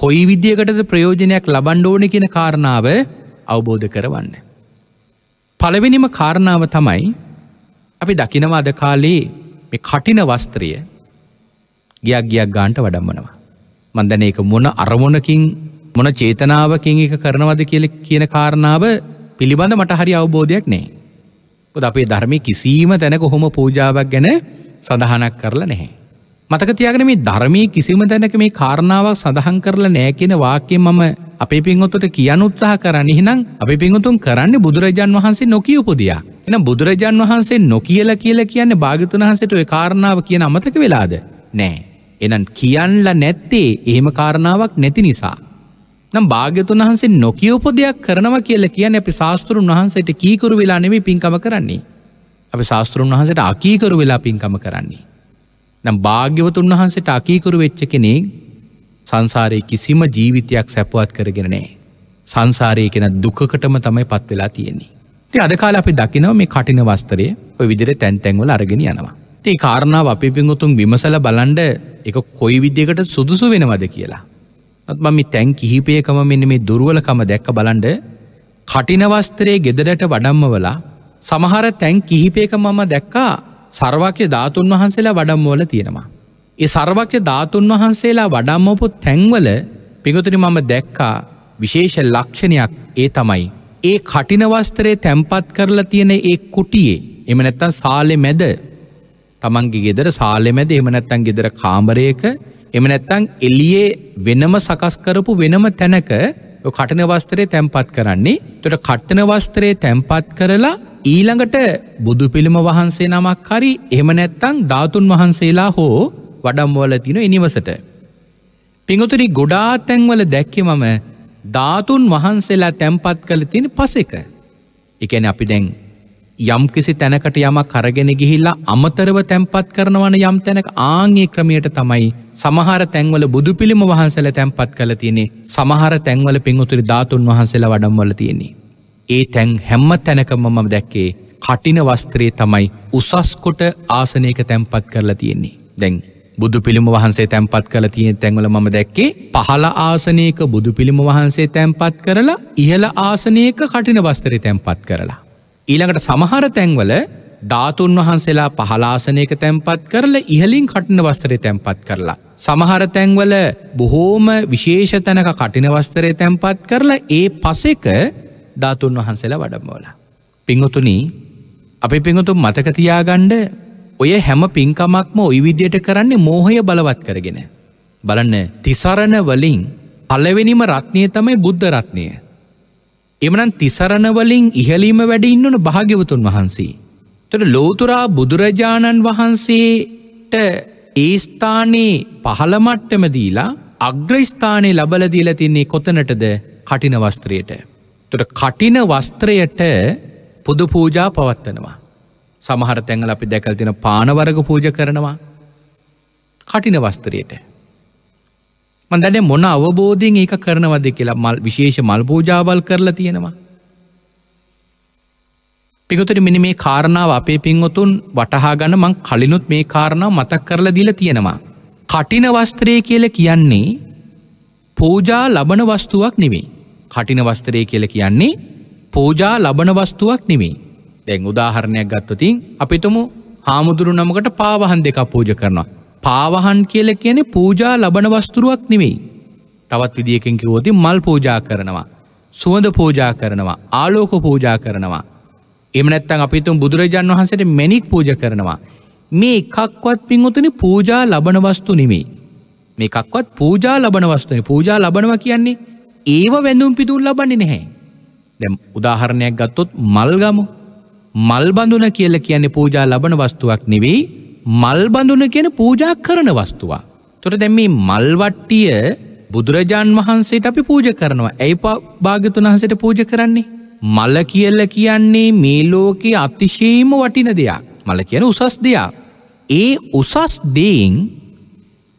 කොයි විද්‍යකටද ප්‍රයෝජනයක් ලබන්ඩ ඕන කියන කාරණාව අවබෝධ කරවන්න. පළවෙනිම කාරණාව තමයි අපි දකිනවාද කාලේ මේ කටින වස්ත්‍රිය ගයක් ගයක් ගාන්ට වඩම්මනවා. මන්දන එක මොන අරමුණකින් මොන චේතනාවකින් එක කරනවද කියල කියන කාරණාව පිළිබඳ මට හරි අවබෝධයක් නෑ. පුද අපේ ධර්මය කිසිීම තැනක හොම පූජාවක් ගැන සඳහනක් කරලා නැහැ. මතක තියාගෙන මේ ධර්මය කිසිම තැනක මේ කාරණාවක් සඳහන් කරලා නෑ කියෙන වාකෙන් මම අපේ පින්ගොතුට කියන්න උත්සාහ කරන්න හිනම් අපි පින්ගුතුන් කරන්න බුදුරජාන් වහන්සේ නොකියපුදියා එන බුදුරජාන් වහන්සේ නොකියල කියල කියන්න භාගතුන් වහන්සට කාරණාව කියන අමතක වෙලාද නෑ. එනන් කියන්නල නැත්තේ ඒම කාරණාවක් නැති නිසා. නම් භාග්‍යතුන් වහන්සේ නොකියෝපො දෙයක් කරනවා කියල කියන අපි ශාස්තෘන් වහන්සට කීකරු වෙලා නෙවේ පින්කම කරන්නේ. අප ශාස්තෘන් වහන්සට අකීකරු වෙලා පින්කම කරන්නේ. නම් භාග්‍යවතුන් වහන්සට අකීකරු වෙච්ච කෙනෙ සංසාරය කිසිම ජීවිතයක් සැපුවත් කරගෙන නෑ. සංසාරය කෙන දුකකටම තමයි පත් වෙලා තියෙන්නේ. ති අදකාල අපි දකිනව මේ කටින වස්තරය ඔය විදිර තැන් තැන්වල අරගෙන යනවා. ති කාරණාව අපි පිංගුතුන් විමසල බලන්ඩ එක කොයි විද්‍යකට සුදුසු වෙනවද කියලා. අත්ම මි තැන් කිහිපයකම මෙන්න මේ දුරුවලකම දැක්ක බලන්ඩ කටිනවස්තරයේ ගෙදරට වඩම්මවලා සමහර තැන් කිහිපයක මම දැක්කා සර්වක්‍ය ධාතුන් වහන්සේලා වඩම්මෝල තියෙනවා. ඒ සර්වක්්‍ය ධාතුන් වහන්සේලා වඩම්මපු තැන්වල පිගතුනි මම දැක්කා විශේෂ ලක්ෂණයක් ඒ තමයි. ඒ කටිනවස්තරයේ තැම්පත් කරලා තියෙන ඒ කුටියේ එම නැත්තන් සාලෙ මැද තමන්ගේ ගෙදර සාලෙමැද එම නැත්තන් ගෙදර කාමරයක එම නැත්තං එලියේ වෙනම සකස් කරපු වෙනම තැනක කටන වස්තරය තැන්පත් කරන්නේ තොට කට්ටන වස්තරය තැන්පත් කරලා ඊළඟට බුදු පිළිම වහන්සේ නමක් හරි එම නැත්තං ධාතුන් වහන්සේලා හෝ වඩම්වල තින එනිවසට. පිඟතුරි ගොඩා තැන්වල දැක්කෙ මම ධාතුන් වහන්සේලා තැන්පත් කළ තින පසෙක. එකැන අපි දැන් යම්කිසි තැනකට යමක් කරගෙන ගිහිල්ලා අමතරව තැන්පත් කරනවන යම් තැනක ආංගේ ක්‍රමයට තමයි සමහර තැන්වල බුදු පිළිම වහන්සල තැන්පත් කළ තියෙනෙ සමහර තැන්වල පින්වතුරි ධාතුන් වහන්සේල වඩම්වල තියෙන්නේ. ඒ තැන් හැම්ම තැනකම මම දැක්කේ කටින වස්ත්‍රයේ තමයි උසස්කොට ආසනයක තැන්පත් කරලා තියෙන්නේ. දැන් බුදු පිළිම වහන්සේ තැන්පත් කළ තියෙන තැන්වල මම දැක්කේ පහළ ආසනයක බුදු පිළිම වහන්සේ තැන්පත් කරලා ඉහළ ආසනයක කටින වස්තරය තැන්පත් කරලා. ඊළඟට සමහර තැන්වල ධාතුන් වහන්සේලා පහලාසනයක තැන්පත් කරල ඉහලින් කටින වස්තරය තැන්පත් කරලා. සමහර තැන්වල බොහෝම විශේෂ තැනක කටින වස්තරය තැන්පත් කරලා ඒ පසෙක ධාතුන් වහන්සේලා වඩම්මෝල. පිංහතුනි අපි පිංහතුම් මතකතියාගණ්ඩ ඔය හැම පින්කමක්ම ඔයි විදියට කරන්නේ මෝහය බලවත් කරගෙන. බලන්න තිසරණ වලින් පලවෙනිම රත්නය තමයි බුද්ධ රත්නය එමනන් තිසරණවලින් ඉහලීම වැඩ ඉන්නන භාග්‍යවතුන් වහන්සේ. තොට ලෝතුරා බුදුරජාණන් වහන්සේට ඒස්ථානයේ පහළමට්ටම දීලා අග්‍රස්ථානය ලබලදීල තින්නේ කොතනටද කටින වස්ත්‍රයට. තොට කටින වස්ත්‍රයට පුදු පූජා පවත්වනවා. සමහර තැඟල අපි දැකල්තින පානවරග පූජ කරනවා කටින වස්ත්‍රයට. මන්දන මොන අවබෝධයෙන් ඒක කරනවද කියලා මල් විශේෂ මල් පූජාවල් කරලා තියෙනවා. පිගොතට මිනි මේ කාරණාව අපේ පින්වතුන් වටහා ගන මං කලිනුත් මේ කාරණාව මතක් කරලා දිල තියෙනවා. කටින වස්ත්‍රය කියල කියන්නේ පූජා ලබන වස්තුවක් නෙවෙයි. කටින වස්තරය කියල කියන්නේ පූජා ලබන වස්තුවක් නෙවෙයි. දැන් උදාහරණයක් ගත්තතින් අපිටම හාමුදුරු නමකට පාවහන් දෙක පූජ කරනවා පාවහන් කියල කියනෙ පූජා ලබන වස්තුරුවක් නෙවෙයි. තවත් විදිියකින්කි ෝති මල් පූජා කරනවා. සුවඳ පූජා කරනවා ආලෝක පූජා කරනවා. එමනැත්තන් අපිතුම් බුදුරජාන් වහන්සට මැනික් පූජ කරනවා. මේ එකක්වත් පින්වතන පූජා ලබන වස්තු නෙමේ. මේ එකක්වත් පූජා ලබන වස්තුනි පූජා ලබනව කියන්නේ ඒව වැඳුම් පිදුල් ලබන්නේ නැහැ. දැම් උදාහරණයක් ගත්තොත් මල්ගමු මල්බඳුන කියල කියන්නේ පූජා ලබන වස්තුවක් නෙවෙයි මල්බඳුන කියන පූජා කරන වස්තුවා. තොට දැම් මේ මල්වට්ටිය බුදුරජාන් වහන්සේට අපි පූජ කරනවා ඇයි භාගතුන් වහන්සට පූජ කරන්නේ. මල්ල කියල්ල කියන්නේ මේ ලෝකයේ අතිශයම වටින දෙයක් මල කියන උසස් දෙයක්. ඒ උසස් දෙයින්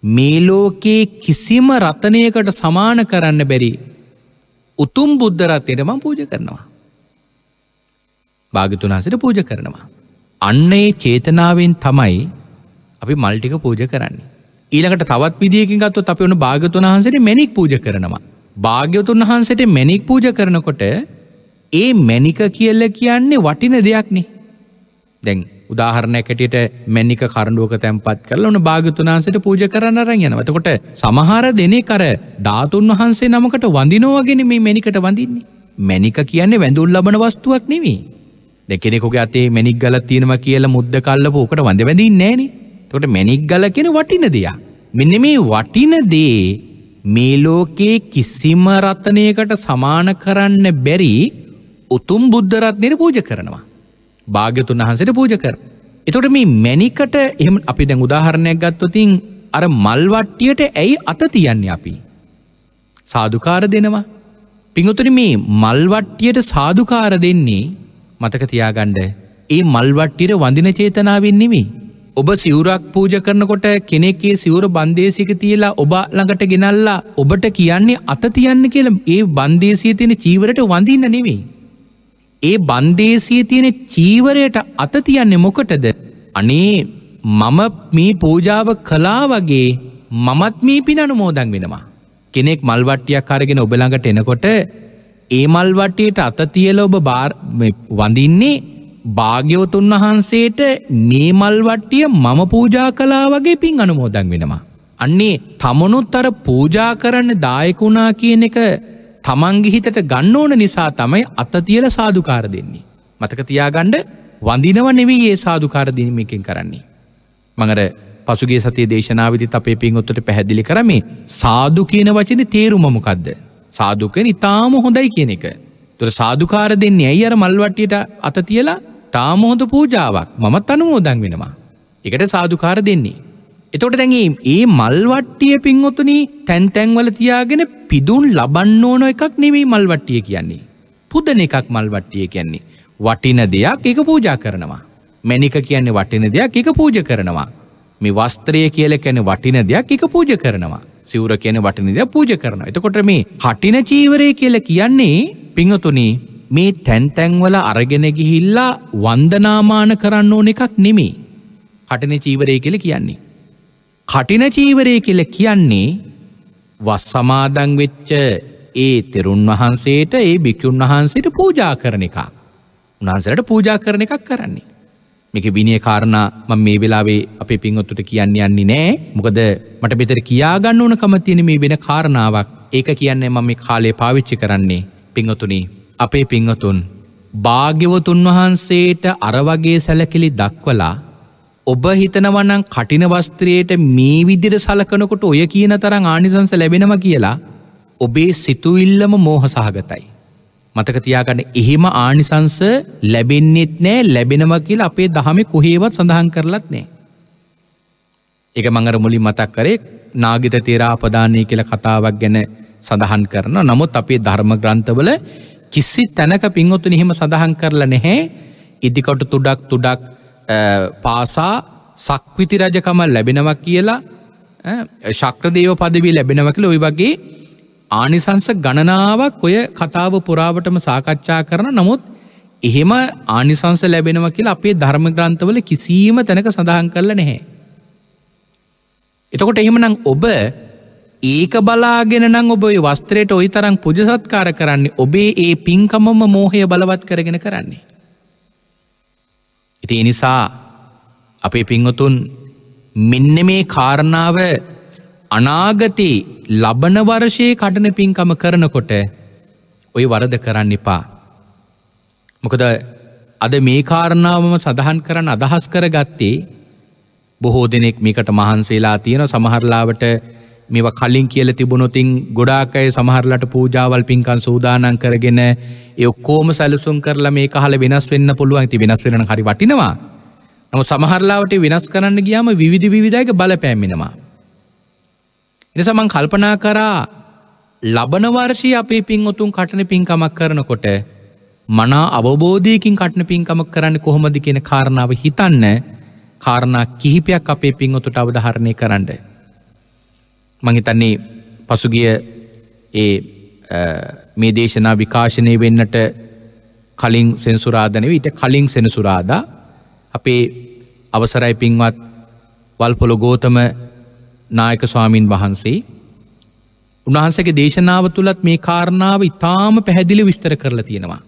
මේ ලෝකයේ කිසිම රතනයකට සමාන කරන්න බැරි උතුම් බුද්ධරත්වයට මං පූජ කරනවා. භාගතුන් හසට පූජ කරනවා. අන්න ඒ චේතනාවෙන් තමයි අපි මල්ටික පූජ කරන්නේ. ඊළඟට තවත් විදිියකින්ගත්තු අපි වන භාගතුන් වහන්සට මැනික් පූජ කරනවා. භාග්‍යතුන් වහන්සට මැනික් පූජ කරනකොට ඒ මැනික කියල්ල කියන්නේ වටින දෙයක්නේ. දැන් උදාහරණයකටට මැනික කරඩුවක තැන්පත් කරල ඕන භාගතුනාන්සට පූජ කරන්න රැගෙනවතකොට සමහර දෙනේ කර ධාතුන් වහන්සේ නමකට වඳිනෝවගෙන මේ මැනිකට වඳින්නේ. මැනික කියන්නේ වැඳුල් ලබන වස්තුවක් නෙවී. කෙනෙකුගේ අතේ මැනික් ගල තියෙනවා කියලා මුද්ද කල්ලපු ඕකට වඳ වැඳින්නේ නෑනේ. එතකොට මැනික් ගල කියන වටින දෙයක්. මෙන්න මේ වටින දේ මේ ලෝකේ කිසිම රත්නයකට සමාන කරන්න බැරි උතුම් බුද්ධ රත්නෙට පූජා කරනවා. භාග්‍යතුන් වහන්සේට පූජා කරනවා. එතකොට මේ මැනිකට එහෙම අපි දැන් උදාහරණයක් ගත්තොත් අර මල් වට්ටියට ඇයි අත තියන්නේ අපි? සාදුකාර දෙනවා. පිඟුතුනි මේ මල් වට්ටියට සාදුකාර දෙන්නේ මතක තියාගණ්ඩ ඒ මල්වට්ටිර වඳින චේතනාවෙන් නෙමි. ඔබ සිවරක් පූජ කරනකොට කෙනෙක්කේ සිවර බන්දේසික තියලා ඔබ ළඟට ගෙනල්ලා ඔබට කියන්නේ අත තියන්න කියලම් ඒ බන්දේසිය තියෙන චීවරට වඳන්න නෙවෙයි. ඒ බන්දේසිය තියෙන චීවරයට අත තියන්නේ මොකටද අනේ මම මේ පූජාව කලා වගේ මමත් මේ පින අනුමෝදන් වෙනවා. කෙනෙක් මල්වට්ටියක් කරගෙන ඔබළඟට එනකොට ඒ මල් වටේට අත තියල ඔබ වඳින්නේ භාග්‍යවතුන් වහන්සේට මේ මල් වට්ටිය මම පූජා කලා වගේ පින් අනුමෝදන් වෙනවා. අන්නේ තමනුත් අර පූජා කරන්න දායකුණා කියන එක තමන්ගේ හිතට ගන්න ඕන නිසා තමයි අතතියල සාධකාර දෙන්නේ. මතක තියාගණ්ඩ වඳිනව නෙවෙයි ඒ සාධකාර දිනීමකින් කරන්නේ. මඟර පසුගේ සතිය දේශනාවිදි අපේ පින් ඔත්තට පැහැදිලි කරමේ සාදු කියන වචන තේරුමමකක්ද. සාධකන ඉතාම හොඳයි කියන එක. තුර සාධකාර දෙන්නේ ඇයි අර මල්වට්ටියට අත තියලා තාම හොඳ පූජාවක් මමත් අනුමෝදන් වෙනවා. එකට සාධකාර දෙන්නේ. එතොට දැඟීම් ඒ මල්වට්ටිය පින්වතුනී තැන්තැන්වල තියාගෙන පිදුන් ලබන්න ඕන එකක් නෙවෙයි මල්වට්ටිය කියන්නේ. පුදන එකක් මල්වට්ටිය කියන්නේ. වටින දෙයක් එක පූජා කරනවා. මැනික කියන්නේ වටින දෙයක් එක පූජ කරනවා. මේ වස්ත්‍රය කියල කැන වටින දෙයක් එක පූජ කරනවා. සිවර කියන වටනිද පූජ කරන. එතකොට මේ කටින චීවරය කියල කියන්නේ පිංහතුනී මේ තැන්තැන්වල අරගෙන ගිහිල්ලා වන්දනාමාන කරන්න ඕන එකක් නෙමේ. කටින චීවරය කියල කියන්නේ. කටින චීවරය කියල කියන්නේ වස් සමාදං වෙච්ච ඒ තෙරුන් වහන්සේට ඒ භික්‍ෂුන් වහන්සේට පූජා කරන එක. උන්හන්සට පූජා කරන එකක් කරන්නේ. මේක විනිය කාරණා මම මේ වෙලාවේ අපේ පින්වත්තුට කියන්න යන්නේ නෑ. මොකද මට මෙතන කියා ගන්න ඕනකම තියෙන මේ වෙන කාරණාවක්. ඒක කියන්නේ මම මේ කාලය පාවිච්චි කරන්නේ පින්වතුනි. අපේ පින්වතුන් භාග්‍යවතුන් වහන්සේට අර වගේ සැලකිලි දක්වලා ඔබ හිතනවනම් කටින වස්ත්‍රයට මේ විදිර සලකනකොට ඔය කියන තරම් ආනිසංස ලැබෙනව කියලා ඔබේ සිතුවිල්ලම මෝහ සහගතයි. මතක තියාගන්න එහෙම ආනිසංස ලැබෙන්නෙත් නෑ ලැබෙනව කියලා අපේ දහමේ කොහේවත් සඳහන් කරලත් නෑ. එක මඟර මුලින් මතක් කරේ නාගිත තේරාපදානය කියල කතාවක් ගැන සඳහන් කරන නමුත් අපේ ධර්ම ග්‍රන්ථවල කිසි තැනක පින්වොතුන එහෙම සඳහන් කරලා නැහැ ඉදිකොට තුඩක් තුඩක් පාසා සක්විති රජකම ලැබෙනවක් කියලා ශක්‍රදේව පදවී ලැබෙනවකල ඔයි වගේ ආනිසංස ගණනාවක් ඔය කතාව පුරාවටම සාකච්ඡා කරන නමුත් එහෙම ආනිසංස ලැබෙනව කියලා අපේ ධර්ම ග්‍රන්ථවල කිසිීම තැනක සඳහන් කරල නැහැ. එතකොට එහෙමනම් ඔබ ඒක බලාගෙන නම් ඔබ වස්ත්‍රයට ඔයි තරම් පුජසත්කාර කරන්නේ ඔබේ ඒ පින්කමම මෝහය බලවත් කරගෙන කරන්නේ. ඉති එනිසා අපේ පිංහතුන් මෙන්න මේ කාරණාව අනාගතයේ ලබන වර්ෂයේ කඩන පින්කම කරනකොට ඔය වරද කරන්න එපා. මොකද අද මේ කාරණාවම සඳහන් කරන්න අදහස් කර ගත්තේ බොහෝ දෙනෙක් මේකට මහන්සේලා තියෙන සමහරලාවට මේව කලින් කියල තිබුණොතින් ගොඩාක් අය සමහරලට පූජාවල් පින්කන් සූදානන් කරගෙන එක්කෝම සැලසුම් කරලා මේ කහල වෙනස් වෙන්න පුළුවන් ඇති වෙනස් වෙන හරි වටිනවා. නම සමහරලාවට වෙනස් කරන්න ගියාම විවිධ විවිධයක බලපෑමිෙනවා. එනිසා මං කල්පනා කරා ලබන වර්ෂී අපේ පින් උතුන් කටන පින්කමක් කරනකොට මනා අවබෝධයකින් කටන පින්කමක් කරන්න කොහොමද කියෙන කාරණාව හිතන්න කාරණා කිහිපයක් අපේ පින් උතුට අවධහරණය කරන්න. මහිතන්නේ පසුගිය ඒ මේ දේශනා විකාශනය වෙන්නට කලින් සෙන්සුරාධනව ඊට කලින් සෙනසුරාදා අපේ අවසරයි පින්වත් වල්පොළ ගෝතම නායක ස්වාමීන් වහන්සේ උන්වහන්සගේ දේශනාව තුළත් මේ කාරණාව ඉතාම පැහැදිලි විස්තර කරලා තියෙනවා.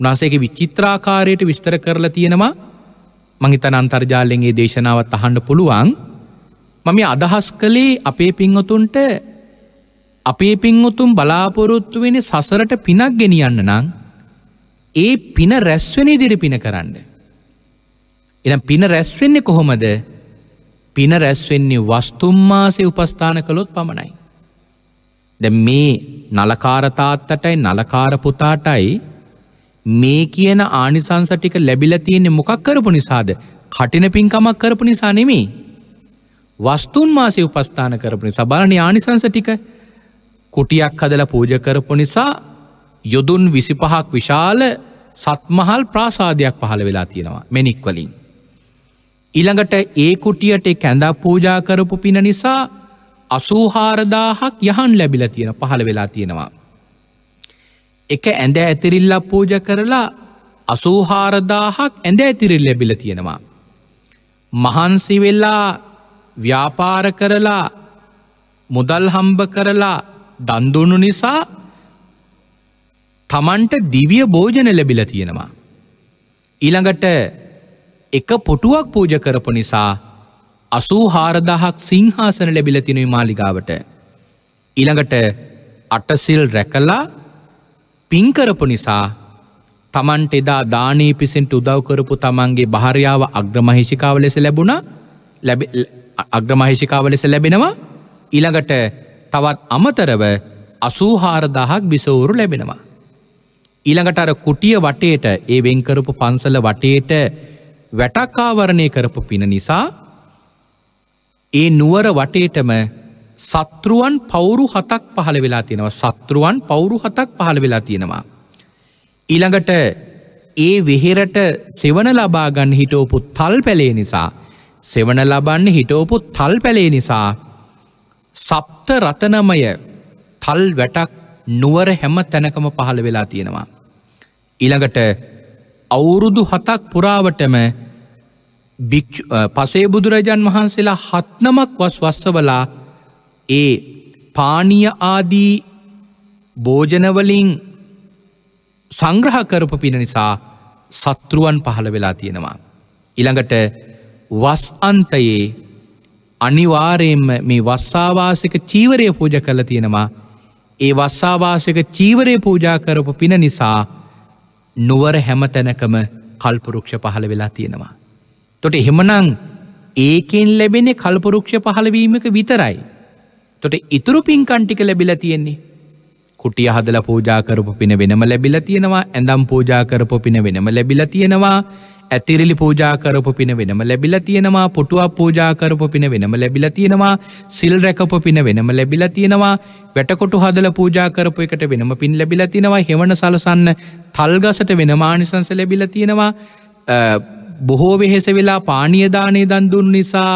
උනාසේගේ විචිත්‍රාකාරයට විස්තර කරලා තියෙනවා මහිතන අන්තර්ජාලෙන්ගේ දේශනාවත් අහන්ඩ පුළුවන් මම අදහස් කළේ අපේ පිංහතුන්ට අපේ පිංහතුම් බලාපොරොත්තු වෙන සසරට පිනක් ගෙනියන්න නං ඒ පින රැස්වෙන ඉදිරි පින කරන්න. එනම් පින රැස්වෙන්නේ කොහොමද පින රැස්වෙන්නේ වස්තුම්මාසේ උපස්ථාන කළොත් පමණයි. ද මේ නලකාරතාත්තටයි නලකාරපුතාටයි මේ කියන ආනිසංස ටික ලැබිල තියෙන්නේ මොකක් කරපු නිසාද කටින පින්කමක් කරපු නිසා නෙමේ. වස්තුන් මාසේ උපස්ථාන කරපනි සබලන ආනිසංස ටික කුටියක් හදල පූජ කරපු නිසා යොදුන් විසිපහක් විශාල සත්මහල් ප්‍රාසාධයක් පහළ වෙලා තියෙනවා මෙනික්වලින්. ඉළඟට ඒ කුටියට කැඳා පූජා කරපු පින නිසා අසූහාරදාහක් යහන් ලැබිල තියෙන පහළ වෙලා තියෙනවා. එක ඇඳ ඇතිරිල්ල පූජ කරලා අසූහාරදාහක් ඇඳ ඇතිරිල් ලැබිල තියෙනවා. මහන්සි වෙල්ලා ව්‍යාපාර කරලා මුදල් හම්බ කරලා දන්දුුණු නිසා තමන්ට දිවිය භෝජන ලැබිල තියෙනවා. ඊළඟට එක පොටුවක් පූජ කරපු නිසා අසූ හාරදහක් සිංහාසන ලැබිලතිනුයි මාලිගාවට. ඉළඟට අටසිල් රැකලා පින්කරපු නිසා තමන්ට එදා දානී පිසින්ට උදව්කරපු තමන්ගේ භාරයාව අග්‍රමහිෂිකාව ලෙස ලැබුණ අග්‍රමහිෂිකාව ලෙස ලැබෙනවා ඉළඟට තවත් අමතරව අසූහාරදහක් බිසවුරු ලැබෙනවා. ඊළඟට අර කුටිය වටේට ඒ වෙන්කරපු පන්සල වටේට වැටක්කාවරණය කරපු පින නිසා ඒ නුවර වටේටම සත්තුරුවන් පවුරු හතක් පහළ වෙලා තියෙනවා සත්තුරුවන් පවුරු හතක් පහළ වෙලා තියෙනවා. ඊළඟට ඒ වෙහෙරට සෙවන ලබාගන්න හිටෝපු තල් පැලේ නිසා සෙවන ලබන්න හිටෝපු තල් පැලේ නිසා සප්ත රතනමය තල් වැටක් නුවර හැම තැනකම පහළ වෙලා තියෙනවා. ඉළඟට අවුරුදු හතක් පුරාවටම පසේ බුදුරජන් වහන්සේලා හත්නමක් වස් වස්සවලා ඒ පානිය ආදී භෝජනවලින් සංග්‍රහ කරපු පින නිසා සත්තුරුවන් පහළ වෙලා තියෙනවා. ඉළඟට වස් අන්තයේ අනිවාරයෙන්ම මේ වස්සාවාසික චීවරය පූජ කළ තියෙනවා ඒ වස්සාවාසික චීවරය පූජා කරපු පින නිසා නුවර හැම තැනකම කල්පරුක්ෂ පහළ වෙලා තියෙනවා. තොට එහෙමනං ඒකෙන් ලැබෙන කල්පරුක්ෂ පහළවීමක විතරයි. තොට ඉතුරු පින්කන්ටික ලැබිල තියෙන්නේ. කුටිය හදල පූජාකරපු පින වෙනම ලැබිල තියෙනවා ඇඳම් පූජාකරපු පින වෙනම ලැබිල තියෙනවා ඇතිරිලි පූජා කරපු පින වෙනම ලැබිලා තියෙනවා පුටුවක් පූජා කරපු පින වෙනම ලැබිලා තියෙනවා සිල් රැකපු පින වෙනම ලැබිලා තියෙනවා වැටකොටු හදල පූජා කරපු එකට වෙනම පින් ලැබිලා තියෙනවා හෙවන සලසන්න තල්ගසට වෙනමානිසංස ලැබිලා තියෙනවා බොහෝ වෙහෙස වෙලා පානියදානය දන්දුන් නිසා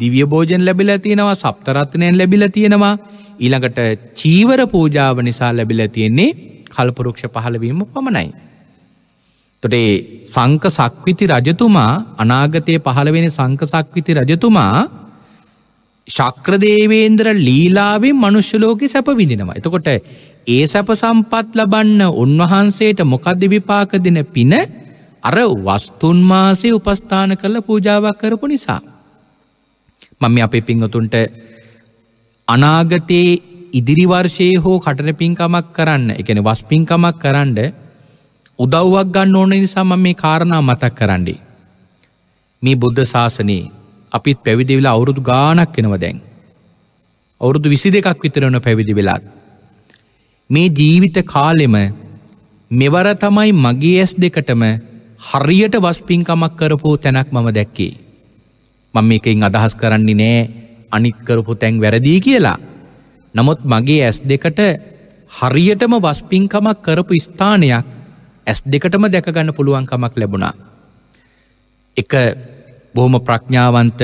දිවිය භෝජන ලැබිලා තියෙනවා සප්තරත්නයෙන් ලැබිලා තියෙනවා ඊළඟට චීවර පූජාව නිසා ලැබිලා තියෙන්නේ කල්පරුක්ෂ පහළවීම පමණයි. තොටේ සංක සක්විති රජතුමා අනාගතය පහළවෙෙන සංක සක්විති රජතුමා ශක්‍රදේවේන්ද්‍ර ලීලාවේ මනුෂ්‍යලෝක සැප විඳිනවා. එතකොට ඒ සැප සම්පත් ලබන්න උන්වහන්සේට මොකද විපාක දෙන පින අර වස්තුන්මාසේ උපස්ථාන කරල පූජාවක් කරපු නිසා. මම අපේ පිංහතුන්ට අනාගතයේ ඉදිරිවර්ශයේ හෝ කටන පින්කමක් කරන්න එකන වස් පින්කමක් කරන්න උදව්වක් ගන්න ඕන නිසා මම මේ කාරණා මතක් කරන්නේ. මේ බුද්ධ ශාසනයේ අපිත් පැවිදි වෙලා අවුරුදු ගානක් වෙනවා දැන්. අවුරුදු 22ක් විතර වෙන පැවිදි වෙලා. මේ ජීවිත කාලෙම මෙවර තමයි මගේ ඇස් දෙකටම හරියට වස්පින්කමක් කරපු තැනක් මම දැක්කේ. මම මේකෙන් අදහස් කරන්නේ නෑ අනිත් කරපු තැන් වැරදී කියලා. නමුත් මගේ ඇස් දෙකට හරියටම වස්පින්කමක් කරපු ස්ථානයක් ඇස් දෙකටම දැකගන්න පුළුවන්කමක් ලැබුණා. එක බොහොම ප්‍රඥාවන්ත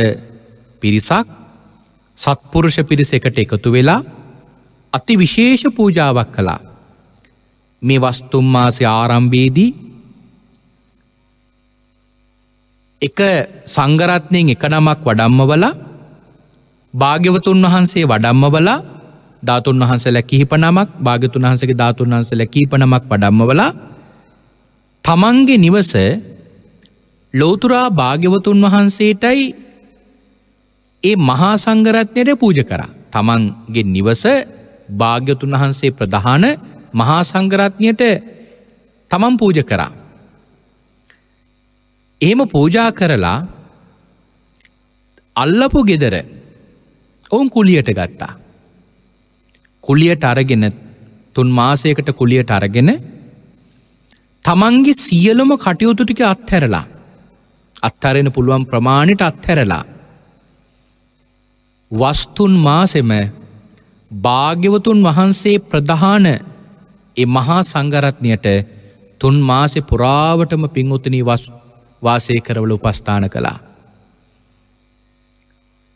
පිරිසක් සත්පුරුෂ පිරිසකට එකතු වෙලා අති විශේෂ පූජාවක් කළා. මේ වස්තුම්මාසය ආරම්භේදී එක සංගරත්නයෙන් එක නමක් වඩම්මවල භාග්‍යවතුන් වහන්සේ වඩම්මවලා ධාතුන් වහන්සල කිහිපනමක් භාගතුන් වහන්සගේ ධාතුන් වහන්සල කීපනමක් වඩම්මවලා තමන්ගේ නිවස ලෝතුරා භාග්‍යවතුන් වහන්සේටයි ඒ මහා සංගරත්නයට පූජ කරා. තමන්ගේ නිවස භාග්‍යතුන් වහන්සේ ප්‍රධාන මහා සංගරත්නයට තමන් පූජ කරා. එහෙම පූජා කරලා අල්ලපු ගෙදර ඔවුන් කුලියට ගත්තා. කුලියට අරගෙන තුන් මාසයකට කුලියට අරගෙන තමන්ගේ සියලොම කටයුතු ටික අත්හැරලා අත්හරෙන පුළුවන් ප්‍රමාණයට අත්හැරලා වස්තුන් මාසෙම භාග්‍යවතුන් වහන්සේ ප්‍රධාන එ මහා සංගරත්නයට තුන් මාසෙ පුරාවටම පින්වතනී වාසය කරවල උපස්ථාන කළා.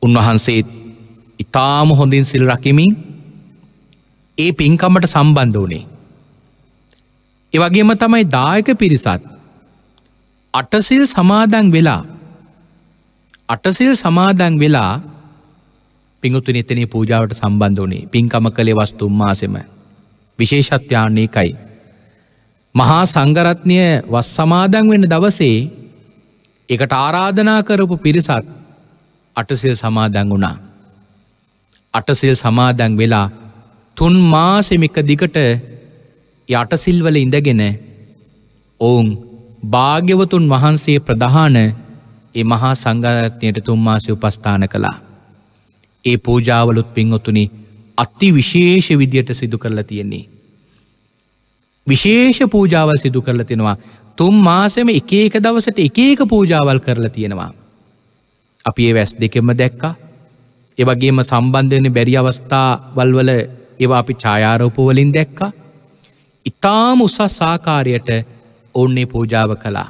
උන්වහන්සේ ඉතාම හොඳින් සිල් රකිමින් ඒ පින්කමට සම්බන්ධ වනේ එවගේම තමයි දායක පිරිසත් අටසිල් සමාදන් වෙලා අටසිල් සමාදන් වෙලා පිංගුතුන එතනේ පූජාවට සම්බන්ධ වනේ පින්කම කළේ වස්තුම්මාසෙම විශේෂත්‍යාන්නේකයි. මහා සංගරත්නය වස් සමාදන් වෙන්න දවසේ එකට ආරාධනා කරපු පිරිසත් අටසිල් සමාදන් වුණා. අටසිල් සමාදන් වෙලා තුන් මාසෙමික දිකට යටසිල්වල ඉඳගෙන ඔවුන් භාග්‍යවතුන් වහන්සේ ප්‍රධාන ඒ මහා සංගාරත්නයට තුම්මාසය උපස්ථාන කළා. ඒ පූජාවලුත් පින්වතුනි අත්ති විශේෂ විදියට සිදු කරලා තියෙන්නේ. විශේෂ පූජාවල් සිදු කරලා තිෙනවා තුම් මාසම එක ඒක දවසට එක ඒක පූජාවල් කරලා තියෙනවා. අපි ඒ වැස් දෙකෙම දැක්කා එවගේම සම්බන්ධයන බැරි අවස්ථා වල්වල ඒවා අපි ඡායාරෝපවලින් දැක්කා ඉතාම උසස් ආකාරයට ඔන්නේ පූජාව කළා.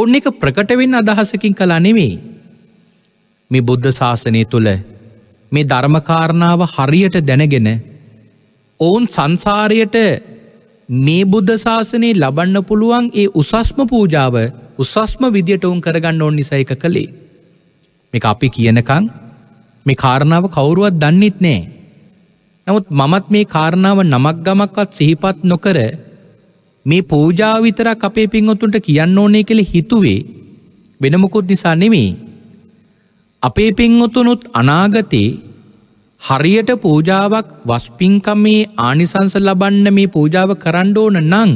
ඔන්න එක ප්‍රකටවෙන් අදහසකින් කලා නෙවෙයි. මේ බුද්ධ ශාසනය තුළ මේ ධර්මකාරණාව හරියට දැනගෙන ඔවුන් සංසාරයට මේ බුද්ධ ශාසනයේ ලබන්න පුළුවන් ඒ උසස්ම පූජාව උසස්ම විදියට ඔවුන් කරගන්න ඕන් නිසා එක කළේ. මේ අපි කියනකං මේ කාරණාව කවුරුවත් දන්නෙත් නෑ. නමුත් මමත් මේ කාරණාව නමක් ගමක්වත් සිහිපත් නොකර මේ පූජාව විතරක් අපේ පින්වතුන්ට කියන්න ඕනේ කියලා හිතුවේ වෙනමකුත් නිසා නෙමෙයි. අපේ පින්වතුනුත් අනාගතේ හරියට පූජාවක් වස්පින්කමේ ආනිසංස ලබන්න මේ පූජාව කරන්න ඕන නම්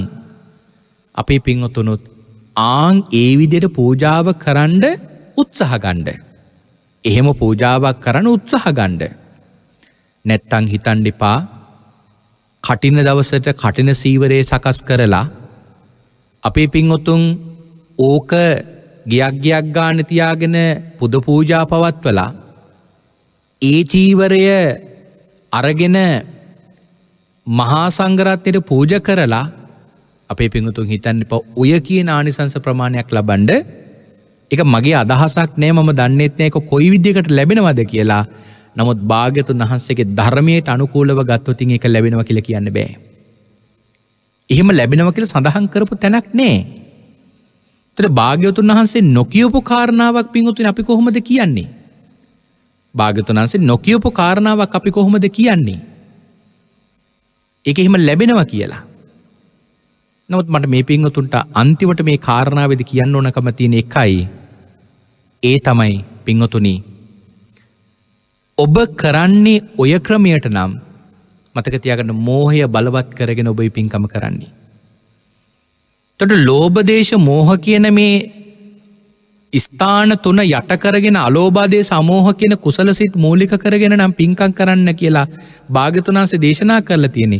අපේ පින්වතුනුත් ආං ඒ විදිහට පූජාව කරන්න උත්සාහ ගන්න. එහෙම පූජාවක් කරන්න උත්සාහ ගන්න. නැත්තං හිතන් ඩිපා කටින දවසට කටින සීවරේ සකස් කරලා අපේ පින්ඔතුන් ඕක ගියක් ගියක් ගාන තියාගෙන පුද පූජා පවත්වලා ඒ චීවරය අරගෙන මහා සංගරත්නයට පූජ කරලා අපේ පිංහතුන් හිතන්න එප ඔය කියන ආනිසංස ප්‍රමාණයක් ලබන්ඩ එක මගේ අදහසක් නෑ මම දන්නෙත් නෑක කොයි විදිකට ලැබෙනවද කියලා නමුත් භාග්‍යතුන් වහන්සේගේ ධර්මයට අනුකූලව ගත්වතින් එක ලැබෙනව කියල කියන්න බෑ. එහෙම ලැබෙනව කියල සඳහන් කරපු තැනක් නෑ. තර භාග්‍යවතුන් වහන්සේ නොකියපු කාරණාවක් පින්වතුන් අපි කොහොමද කියන්නේ. භාගතුන් වහන්සේ නොකියපු කාරණාවක් අපි කොහොමද කියන්නේ. එක එහෙම ලැබෙනව කියලා. නමුත් මට මේ පිංහතුන්ට අන්තිවට මේ කාරණාවද කියන්න ඕනකම තියෙන එකයි ඒ තමයි පිංහතුනී ඔබ කරන්නේ ඔය ක්‍රමයට නම් මතක තියාගන්න මෝහය බලවත් කරගෙන ඔබයි පින්කම කරන්නේ. තොට ලෝබදේශ මෝහ කියන මේ ස්ථාන තුන යටකරගෙන අලෝබාදේ සමෝහ කියන කුසල සිත් මූලික කරගෙන නම් පින්කං කරන්න කියලා භාගතුනාන්සේ දේශනා කරලා තියෙනෙ.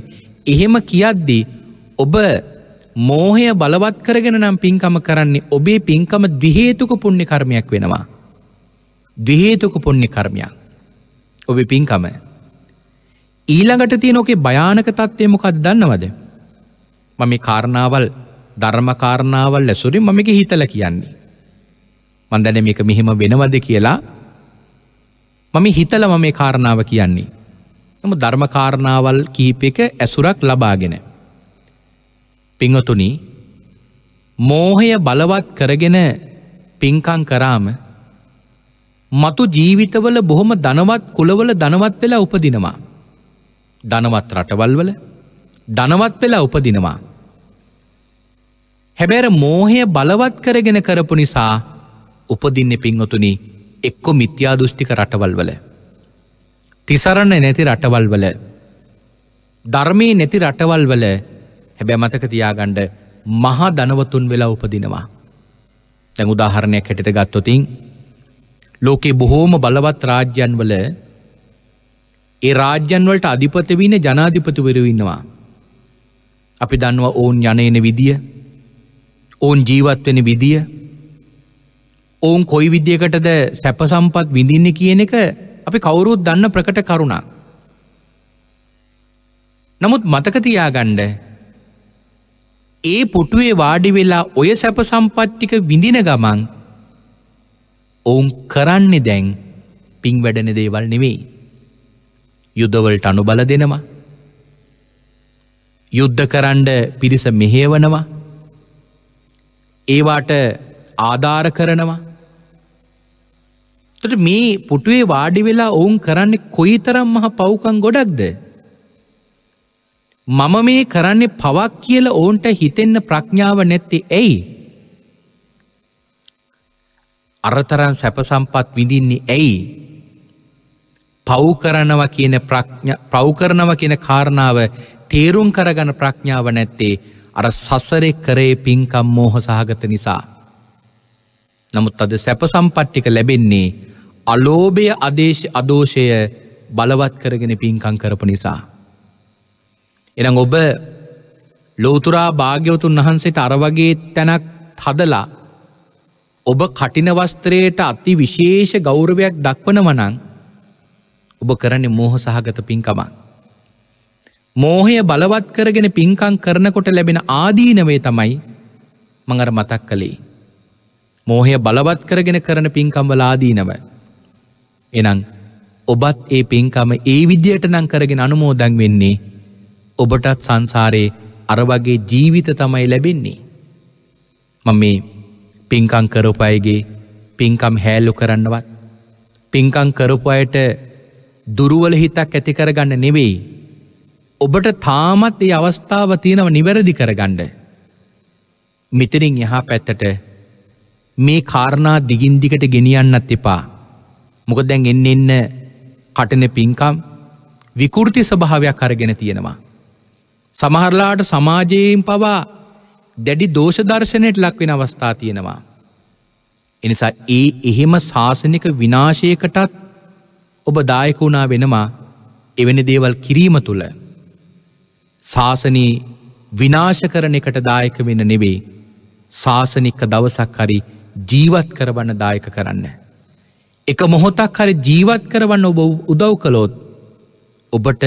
එහෙම කියද්දී ඔබ මෝහය බලවත් කරගෙන නම් පින්කම කරන්නේ ඔබේ පින්කම දිහේතුක පුුණ්‍ය කර්මයක් වෙනවා. දිහේතුක පුුණ්‍ය කර්මයක්. ඔබ පින්කම. ඊළඟට තියෙන ඕකේ භයානක තත්ත්වය මොකක් දන්නවද. මම කාරණාවල් ධර්මකාරණාවල් ඇසුරින් මමක හිතල කියන්නේ. මන්දැන මේක මෙහෙම වෙනවද කියලා මම හිතල මම මේ කාරණාව කියන්නේ. නමු ධර්මකාරණාවල් කීප එක ඇසුරක් ලබාගෙන. පිංහතුනි මෝහය බලවත් කරගෙන පින්කං කරාම මතු ජීවිතවල බොහොම දනවත් කුලවල දනවත් වෙලා උපදිනවා. දනවත් රටවල්වල දනවත් වෙලා උපදිනවා. හැබැර මෝහය බලවත් කරගෙන කරපු නිසා උපදින්න පින්වතුනි එක්කො මිත්‍යා දෘෂ්ටික රටවල්වල. තිසරණ නැති රටවල්වල ධර්මයේ නැති රටවල්වල හැබැ මතක තියාගණ්ඩ මහා දනවතුන් වෙලා උපදිනවා. තැන් උදාහරණයක් හැටිට ගත්තොතින් ලෝකේ බොහෝම බලවත් රාජ්‍යන්වල ඒ රාජ්‍යන්වලට අධිපතවීන ජනාධිපතිවරවෙන්නවා. අපි දන්නවා ඔවුන් යනයන විදිිය ඔවුන් ජීවත්වෙන විදිිය ඔවුන් කොයි විදිියකටද සැපසම්පත් විඳින්න කියන එක අපි කවුරුත් දන්න ප්‍රකට කරුණා. නමුත් මතකතියාගණ්ඩ ඒ පුටුවේ වාඩි වෙලා ඔය සැප සම්පත්තික විඳින ගමන් ඔවුන් කරන්නේ දැන් පින් වැඩන දේවල් නෙවෙයි. යුද්ධවලට අනුබල දෙනවා. යුද්ධ කරන්ඩ පිරිස මෙහේවනවා. ඒවාට ආධාර කරනවා. තට මේ පුටුවේ වාඩි වෙලා ඔවුන් කරන්න කොයි තරම් මහ පවුකං ගොඩක්ද. මම මේ කරන්නේ පවක් කියල ඔවුන්ට හිතෙන්න ප්‍රඥාව නැත්තේ ඇයි. අරතරන් සැපසම්පත් විඳින්නේ ඇයි. පව්කරනව කියන ප්‍රව්කරනව කියන කාරණාව තේරුම් කරගන ප්‍රඥාව නැත්තේ අර සසරෙ කරේ පින්කම් මෝහ සහගත නිසා. නමුත් අද සැපසම්පට්ටික ලැබෙන්නේ අලෝභය අදේශ අදෝෂය බලවත් කරගෙන පින්කං කරපු නිසා. එනම් ඔබ ලෝතුරා භාග්‍යවතුන් වහන්සේට අරවගේ තැනක් හදලා ඔබ කටිනවස්ත්‍රයට අති විශේෂ ගෞරවයක් දක්වනවනං ඔබ කරන මෝහ සහගත පින්කමන්. මෝහය බලවත් කරගෙන පින්කං කරනකොට ලැබෙන ආදීනවේ තමයි මඟර මතක් කළේ. මෝහය බලවත් කරගෙන කරන පින්කම්වල ආදීනව. එනං ඔබත් ඒ පින්කම ඒ විදියට නං කරගෙන අනුමෝදන් වෙන්නේ ඔබටත් සංසාරයේ අරවගේ ජීවිත තමයි ලැබෙන්නේ. මම මේ පින්කං කරපයගේ පින්කම් හැල්ලු කරන්නවත්. පින්කං කරපු අයට දුරුවල හිතක් ඇතිකරගන්න නෙවෙයි. ඔබට තාමත් ඒ අවස්ථාව තියෙනව නිවැරදි කරගණ්ඩ. මිතරින් එහා පැත්තට මේ කාරණා දිගින්දිකට ගෙනියන්නත් එපා. මොක දැන් එන්න එන්න කටන පින්කම් විකෘති ස්භාවයක් කරගෙන තියෙනවා. සමහරලාට සමාජයෙන් පවා දැඩි දෝෂදර්ශනයට ලක්වෙන අවස්ථා තියෙනවා. එනිසා ඒ එහෙම ශාසනික විනාශයකටත් ඔබ දායකුණා වෙනවා එවැනි දේවල් කිරීම තුළ ශාසනී විනාශ කරන එකට දායක වෙන නෙවේ ශාසනික දවසක් හරි ජීවත් කරවන්න දායක කරන්න. එක මොහොතක් හරි ජීවත් කරවන්න ඔබ උදව් කළොත් ඔබට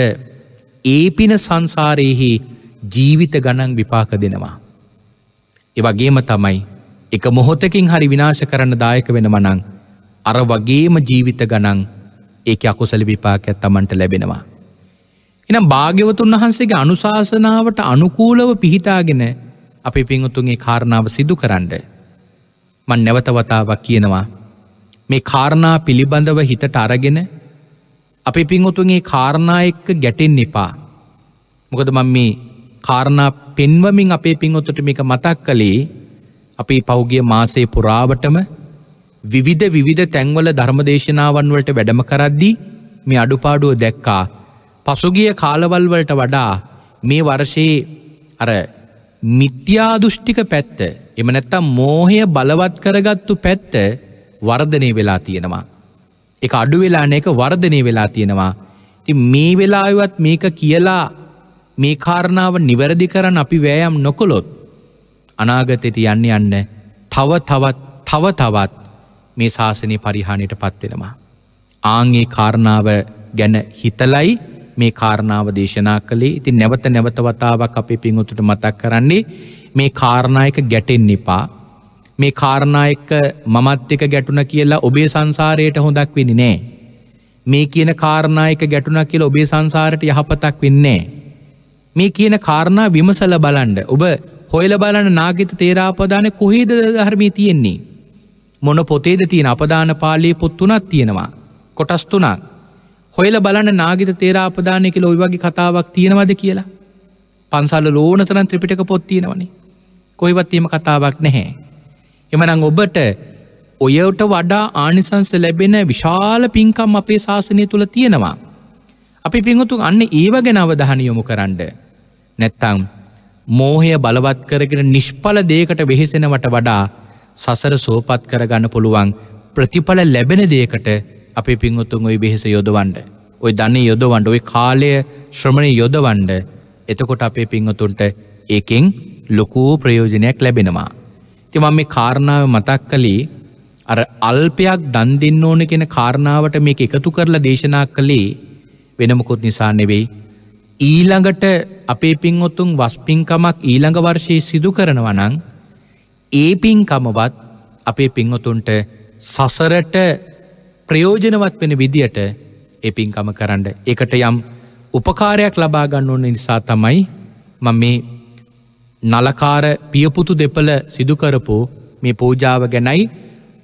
ඒ පින සංසාරයෙහි ජීවිත ගණන් විපාක දෙනවා. එවගේම තමයි එක මොහොතකින් හරි විනාශ කරන්න දායක වෙන මනං අර වගේම ජීවිත ගනන් ඒක අකුසල විපාකයක් තමන්ට ලැබෙනවා. එනම් භාග්‍යවතුන් වහන්සේගේ අනුශාසනාවට අනුකූලව පිහිටාගෙන අපි පිංඋතුන්ගේ කාරණාව සිදු කරන්න. මන් නැවතවතාවක් කියනවා. මේ කාරණා පිළිබඳව හිතට අරගෙන අපි පිංඋතුන්ගේ කාරණා එක්ක ගැටෙන් එපා. මොකද මං මේ කාරණා පෙන්වමින් අපේ පින්වතුට මේක මතක් කළේ අපි පෞගිය මාසේ පුරාවටම විවිධ විවිධ තැන්වල ධර්මදේශනාවන් වලට වැඩම කරද්දී මේ අඩුපාඩුව දැක්කා පසුගිය කාලවල් වලට වඩා මේ වර්ෂයේ අර මිත්‍යාදුෘෂ්ටික පැත්ත එම නැත්තම් මෝහය බලවත් කරගත්තු පැත්ත වර්ධනය වෙලා තියෙනවා. එක අඩු වෙලාන එක වර්ධනය වෙලා තියෙනවා. ති මේ වෙලාවත් මේක කියලා මේ කාරණාව නිවැරදි කරන්න අපි වෑයම් නොකොළොත් අනාගතයට යන්න යන්න තව තවත් තව තවත් මේ ශාසනය පරිහානියට පත්වෙනවා. ආංගේ කාරණාව ගැන හිතලයි මේ කාරණාව දේශනා කළේ ඉති නැවත නැවතවතාවක් අපේ පිංහුතුට මතක් කරන්නේ මේ කාරණායක ගැටෙන් නිපා මේ කාරණායක මමත්්‍යක ගැටුන කියලා ඔබේ සංසාරයට හොඳක් වෙනි නෑ. මේ කියන කාරණායක ගැටුන කියල ඔබේ සංසාරයට යහපතක් වෙන්නේ. මේ කියන කාරණා විමසල බලන්ඩ ඔබ හොයල බලන්න නාගත තේරාපදාන කොහේද ධර්මී තියෙන්නේ. මොන පොතේද තියෙන අපදාන පාලයේ පොත්තුනත් තියෙනවා. කොටස්තුනා. හොයල බලන්න නාගත තේරාපදානය කළ ඔයිවගේ කතාවක් තියෙනවද කියලා. පන්සල්ල ලෝනතරන් ත්‍රිපිටක පොත් තියෙනවනේ. කොයිවත්තියම කතාවක් නැහැ. එමනං ඔබට ඔයවට වඩා ආනිසංස ලැබෙන විශාල පින්කම් අපේ ශාසනය තුළ තියෙනවා. අපි පිංහුතු අන්න ඒව ගැනවදහන යොමු කරන්න. නැත්තං මෝහය බලවත් කරගෙන නිෂ්ඵල දේකට වෙහෙසෙනවට වඩා සසර සෝපත් කරගන්න පුළුවන් ප්‍රතිඵල ලැබෙන දේකට අපේ පින්වතුන් ඔයි බෙහෙස යොදවන්ඩ. ඔයි දන්න යොදවන්ඩ ඔයි කාලය ශ්‍රමණය යොදවන්ඩ එතකොට අපේ පිංහතුන්ට ඒකෙන් ලොකූ ප්‍රයෝජනයක් ලැබෙනවා. තිමම් මේ කාරණාව මතක් කළේ අර අල්පයක් දන්දින්න ඕන කෙන කාරණාවට මේ එකතු කරලා දේශනා කළේ වෙනමකුත් නිසා නෙවෙයි ඊළඟට අපේ පින්ඔතුන් වස් පින්කමක් ඊළඟ වර්ෂයේ සිදු කරනවනං ඒ පින්කමවත් අපේ පින්ඔතුන්ට සසරට ප්‍රයෝජනවත් වෙන විදියට ඒ පින්කම කරන්න එකට යම් උපකාරයක් ලබාගන්න ඕන නිසා තමයි ම මේ නලකාර පියපුතු දෙපළ සිදුකරපු මේ පූජාව ගැනයි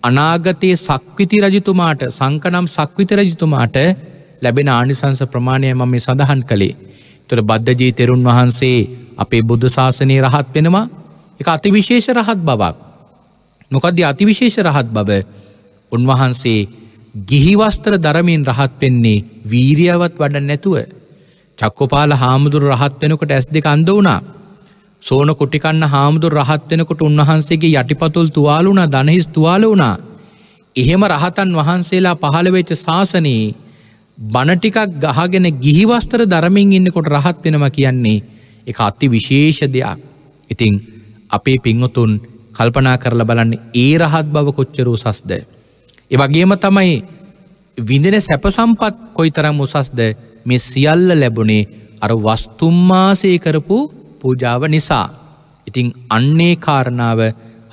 අනාගතයේ සක්විති රජතුමාට සංකනම් සක්විත රජතුමාට ලැබෙන ආනිසංස ප්‍රමාණය ම මේ සඳහන් කළේ තොට බද්ධජී තෙරුන් වහන්සේ අපේ බුද්ධ ශාසනය රහත් වෙනවා එක අතිවිශේෂ රහත් බවක්. මොකදද අතිවිශේෂ රහත් බව උන්වහන්සේ ගිහිවස්තර දරමින් රහත් වෙන්නේ වීරියවත් වඩ නැතුව. චක්කොපාල හාමුදුර රහත් වෙනකොට ඇස් දෙක අන්ද වුණා. සෝන කොටිකන්න හාමුදුර රහත් වෙනකොට උන්වහන්සේගේ යටිපතුල් තුවාලුනා දනහිස් තුවාල වුණා. එහෙම රහතන් වහන්සේලා පහළවෙච්ච ශාසනයේ බණටිකක් ගහගෙන ගිහිවස්තර දරමින් ඉන්නකොට රහත් වෙනවා කියන්නේ එක අත්ති විශේෂ දෙයක් ඉතිං අපේ පිංහතුන් කල්පනා කරලා බලන්න ඒ රහත් බව කොච්චරූ සස්ද. එවගේම තමයි විඳෙන සැපසම්පත් කොයි තරම් උසස්ද මේ සියල්ල ලැබුණේ අර වස්තුම්මාසය කරපු පූජාව නිසා. ඉතිං අන්නේ කාරණාව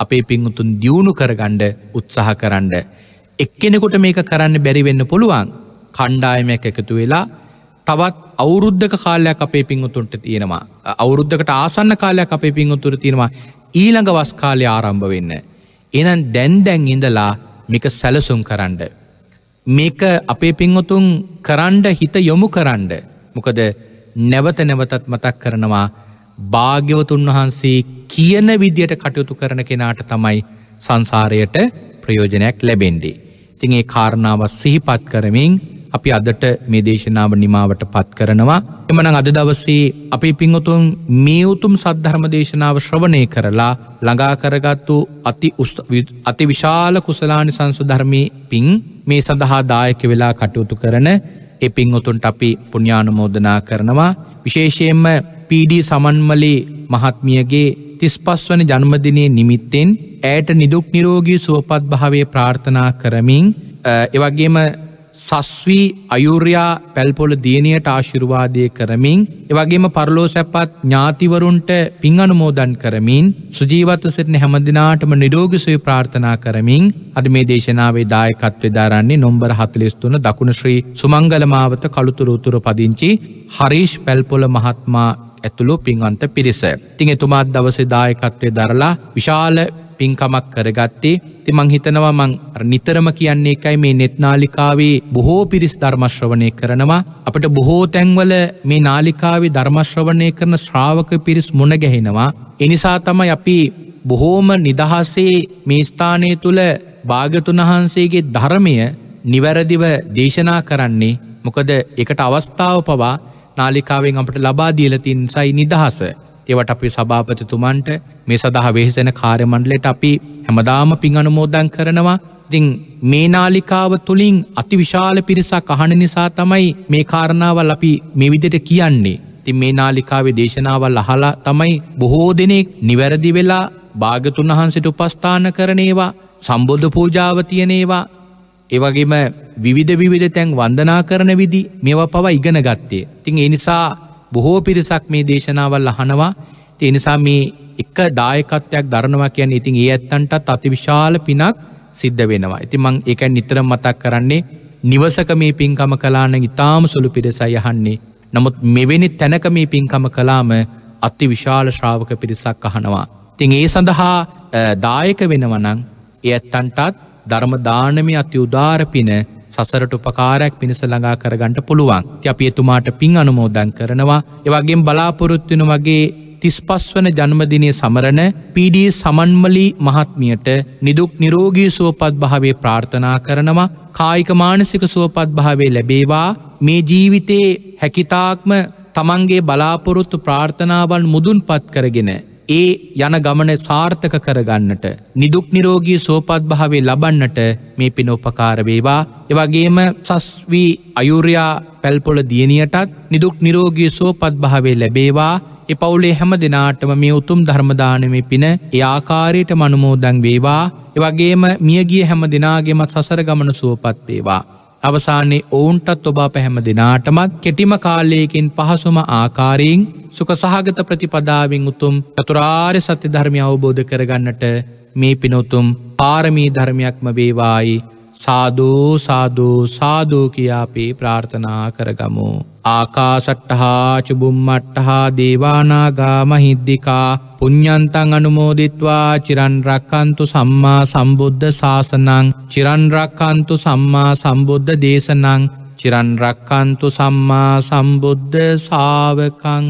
අපේ පිංහුතුන් දියුණු කරගණ්ඩ උත්සාහ කරන්න. එක්කෙනෙකුට මේක කරන්න බැරිවෙන්න පුළුවන් කණ්ඩායමයක් එකතු වෙලා තවත් අවුරුද්ධක කාලයක් අපේ පිංහුතුන්ට තියෙනවා. අවුරුද්ධකට ආසන්න කාලයක් අපේ පිංහුතුර තියෙනවා ඊළඟ වස් කාලය ආරම්භ වෙන්න. එනන් දැන්දැන් ඉඳලා මේක සැලසුම් කරන්න. මේක අපේ පිංහතුන් කරන්ඩ හිත යොමු කරන්ඩ. මොකද නැවත නැවතත් මතක් කරනවා භාග්‍යවතුන් වහන්සේ කියන විදියට කටයුතු කරන කෙනාට තමයි සංසාරයට ප්‍රයෝජනයක් ලැබෙන්ඩි. තින් ඒ කාරණාව සිහිපත් කරමින් අපි අදට මේ දේශනාව නිමාවට පත් කරනවා. එමන අද දවසේ අපි පිංහතුන් මියවුතුම් සද්ධර්ම දේශනාව ශ්‍රවණය කරලා ළඟා කරගත්තු අති විශාල කුසලානි සංසධර්මී පින් මේ සඳහා දායක වෙලා කටයුතු කරන එ පිංහතුන්ට අපි පුුණ්ඥානුමෝදනා කරනවා. විශේෂයෙන්ම පීඩී සමන්මලේ මහත්මියගේ තිස්පස් වන ජන්මදිනය නිමිත්තෙන් ඇයට නිදුක් නිරෝගී සුවපත් භාවය ප්‍රාර්ථනා කරමින් එවගේම සස්වී අයුරයා පැල්පොල දියණයට ආශිර්වාදය කරමින් එවගේම පරලෝ සැපත් ඥාතිවරුන්ට පින් අනුමෝදන් කරමින් සුජීවත සිටින හැමදිනාටම නිරෝගිසුවය ප්‍රාර්ථනා කරමින් අද මේ දේශනාවේ දායකත්වය දාරන්නේ නොම්බර හතලිස්තුන දකුණ ශ්‍රී සුමංගල මාවත කළුතුරු උතුර පදිංචි හරීෂ් පැල්පොල මහත්මා ඇතුළු පින්වන්ත පිරිස. තින් එතුමාත් දවසේ දායකත්වය දරලා විශාල පින්කමක් කරගත්තේ ති මං හිතනවා මං නිතරම කියන්නේ එකයි මේ නෙත්නාලිකාවේ බොහෝ පිරිස් ධර්මශ්‍රවණය කරනවා අපට බොහෝ තැන්වල මේ නාලිකාවේ ධර්මශ්‍රවණය කරන ශ්‍රාවක පිරිස් මුණ ගැහෙනවා එනිසා තමයි අපි බොහෝම නිදහසේ මේ ස්ථානය තුළ භාගතුන් වහන්සේගේ ධර්මය නිවැරදිව දේශනා කරන්නේ මොකද එකට අවස්ථාව පවා නාලිකාවෙන් අපට ලබා දීලතින් සයි නිදහස ඒවට අපි සභාපතිතුමන්ට මේ සඳහා වෙහිසෙන කාර්යමණ්ඩලට අපි හැමදාම පින් අනුමෝදන් කරනවා ඉතිං මේ නාලිකාව තුළින් අතිවිශාල පිරිසක් අහන නිසා තමයි මේ කාරණාවල් අපි මෙවිදිට කියන්නේ. තින් මේ නාලිකාවේ දේශනාවල් අහලා තමයි බොහෝ දෙනෙක් නිවැරදි වෙලා භාගතුන් වහන්සට උපස්ථාන කරනේවා සම්බෝධ පූජාව තියනේවා ඒවගේම විවිධ විවිධ තැන් වන්දනා කරන විදි මෙව පව ඉගෙන ගත්තේ. තින් එනිසා බොහෝ පිරිසක් මේ දේශනාවල් අහනවා තිනිසා මේ එක දායකත්වයක් දරනවා කියන්න ඉතින් ඒ ඇත්තන්ටත් අති විශාල පිනක් සිද්ධ වෙනවා. ඉති මං එක නිතර මතක් කරන්නේ නිවසක මේ පින්කම කලාන ඉතාම සුළු පිරිසයි යහන්නේ. නමුත් මෙවැනි තැනක මේ පින්කම කලාම අති විශාල ශ්‍රාවක පිරිසක් අහනවා. තින් ඒ සඳහා දායක වෙනවනං ඒ ඇත්තන්ටත් ධර්ම දානමි අති උදාරපින සසරට උපකාරයක් පිණිස ළඟා කරගන්නට පුළුවන්. ති අපි එතුමාට පින් අනුමෝදන් කරනවා. එවගේ බලාපොරොත්තුන වගේ තිස්පස්වන ජන්මදිනය සමරණ පීඩී සමන්මලී මහත්මියට නිදුක් නිරෝගී සුවපත් භාවේ ප්‍රාර්ථනා කරනවා. කායික මානසික සුවපත් භාවේ ලැබේවා මේ ජීවිතයේ හැකිතාක්ම තමන්ගේ බලාපොරොත්තු ප්‍රාර්ථනාවන් මුදුන් පත් කරගෙන ඒ යන ගමන සාර්ථක කරගන්නට නිදුක් නිරෝගී සෝපත්භාවේ ලබන්නට මේ පින උපකාරවේවා එවගේම සස්වී අයුරයා පැල්පොල දියණියටත් නිදුක් නිරෝගී සෝපත්භාවේ ලැබේවා එපවුලේ හැම දෙනාටම මේ උතුම් ධර්මදානමි පින ඒ ආකාරයට මනුමෝදන් වේවා එවගේම මියගිය හැම දෙනාගේම සසර ගමන සුවපත් වේවා අවසානයේ ඔවුන්ටත් ඔබා පැහැම දෙනාටමත් කෙටිම කාලයකින් පහසුම ආකාරයෙන් සුක සහගත ප්‍රතිපදාවෙන් උතුම් චතුරාර් සත්‍ය ධර්මය අවබෝධ කරගන්නට මේ පිනොතුම් පාරමී ධර්මයක්ම වේවායි සාධූ සාධූ සාධූ කියාපි ප්‍රාර්ථනා කරගමු. ආකාසට්ටහාචු බුම්මට්ටහා දේවානාගා මහිද්දිකා පුඤ්ඥන්තං අනුමෝදිත්වා චිරන්රක්කන්තු සම්මා සම්බුද්ධ ශාසනං චිරන්රක්කන්තු සම්මා සම්බුද්ධ දේශනං චිරන්රක්කන්තු සම්මා සම්බුද්ධ සාාවකං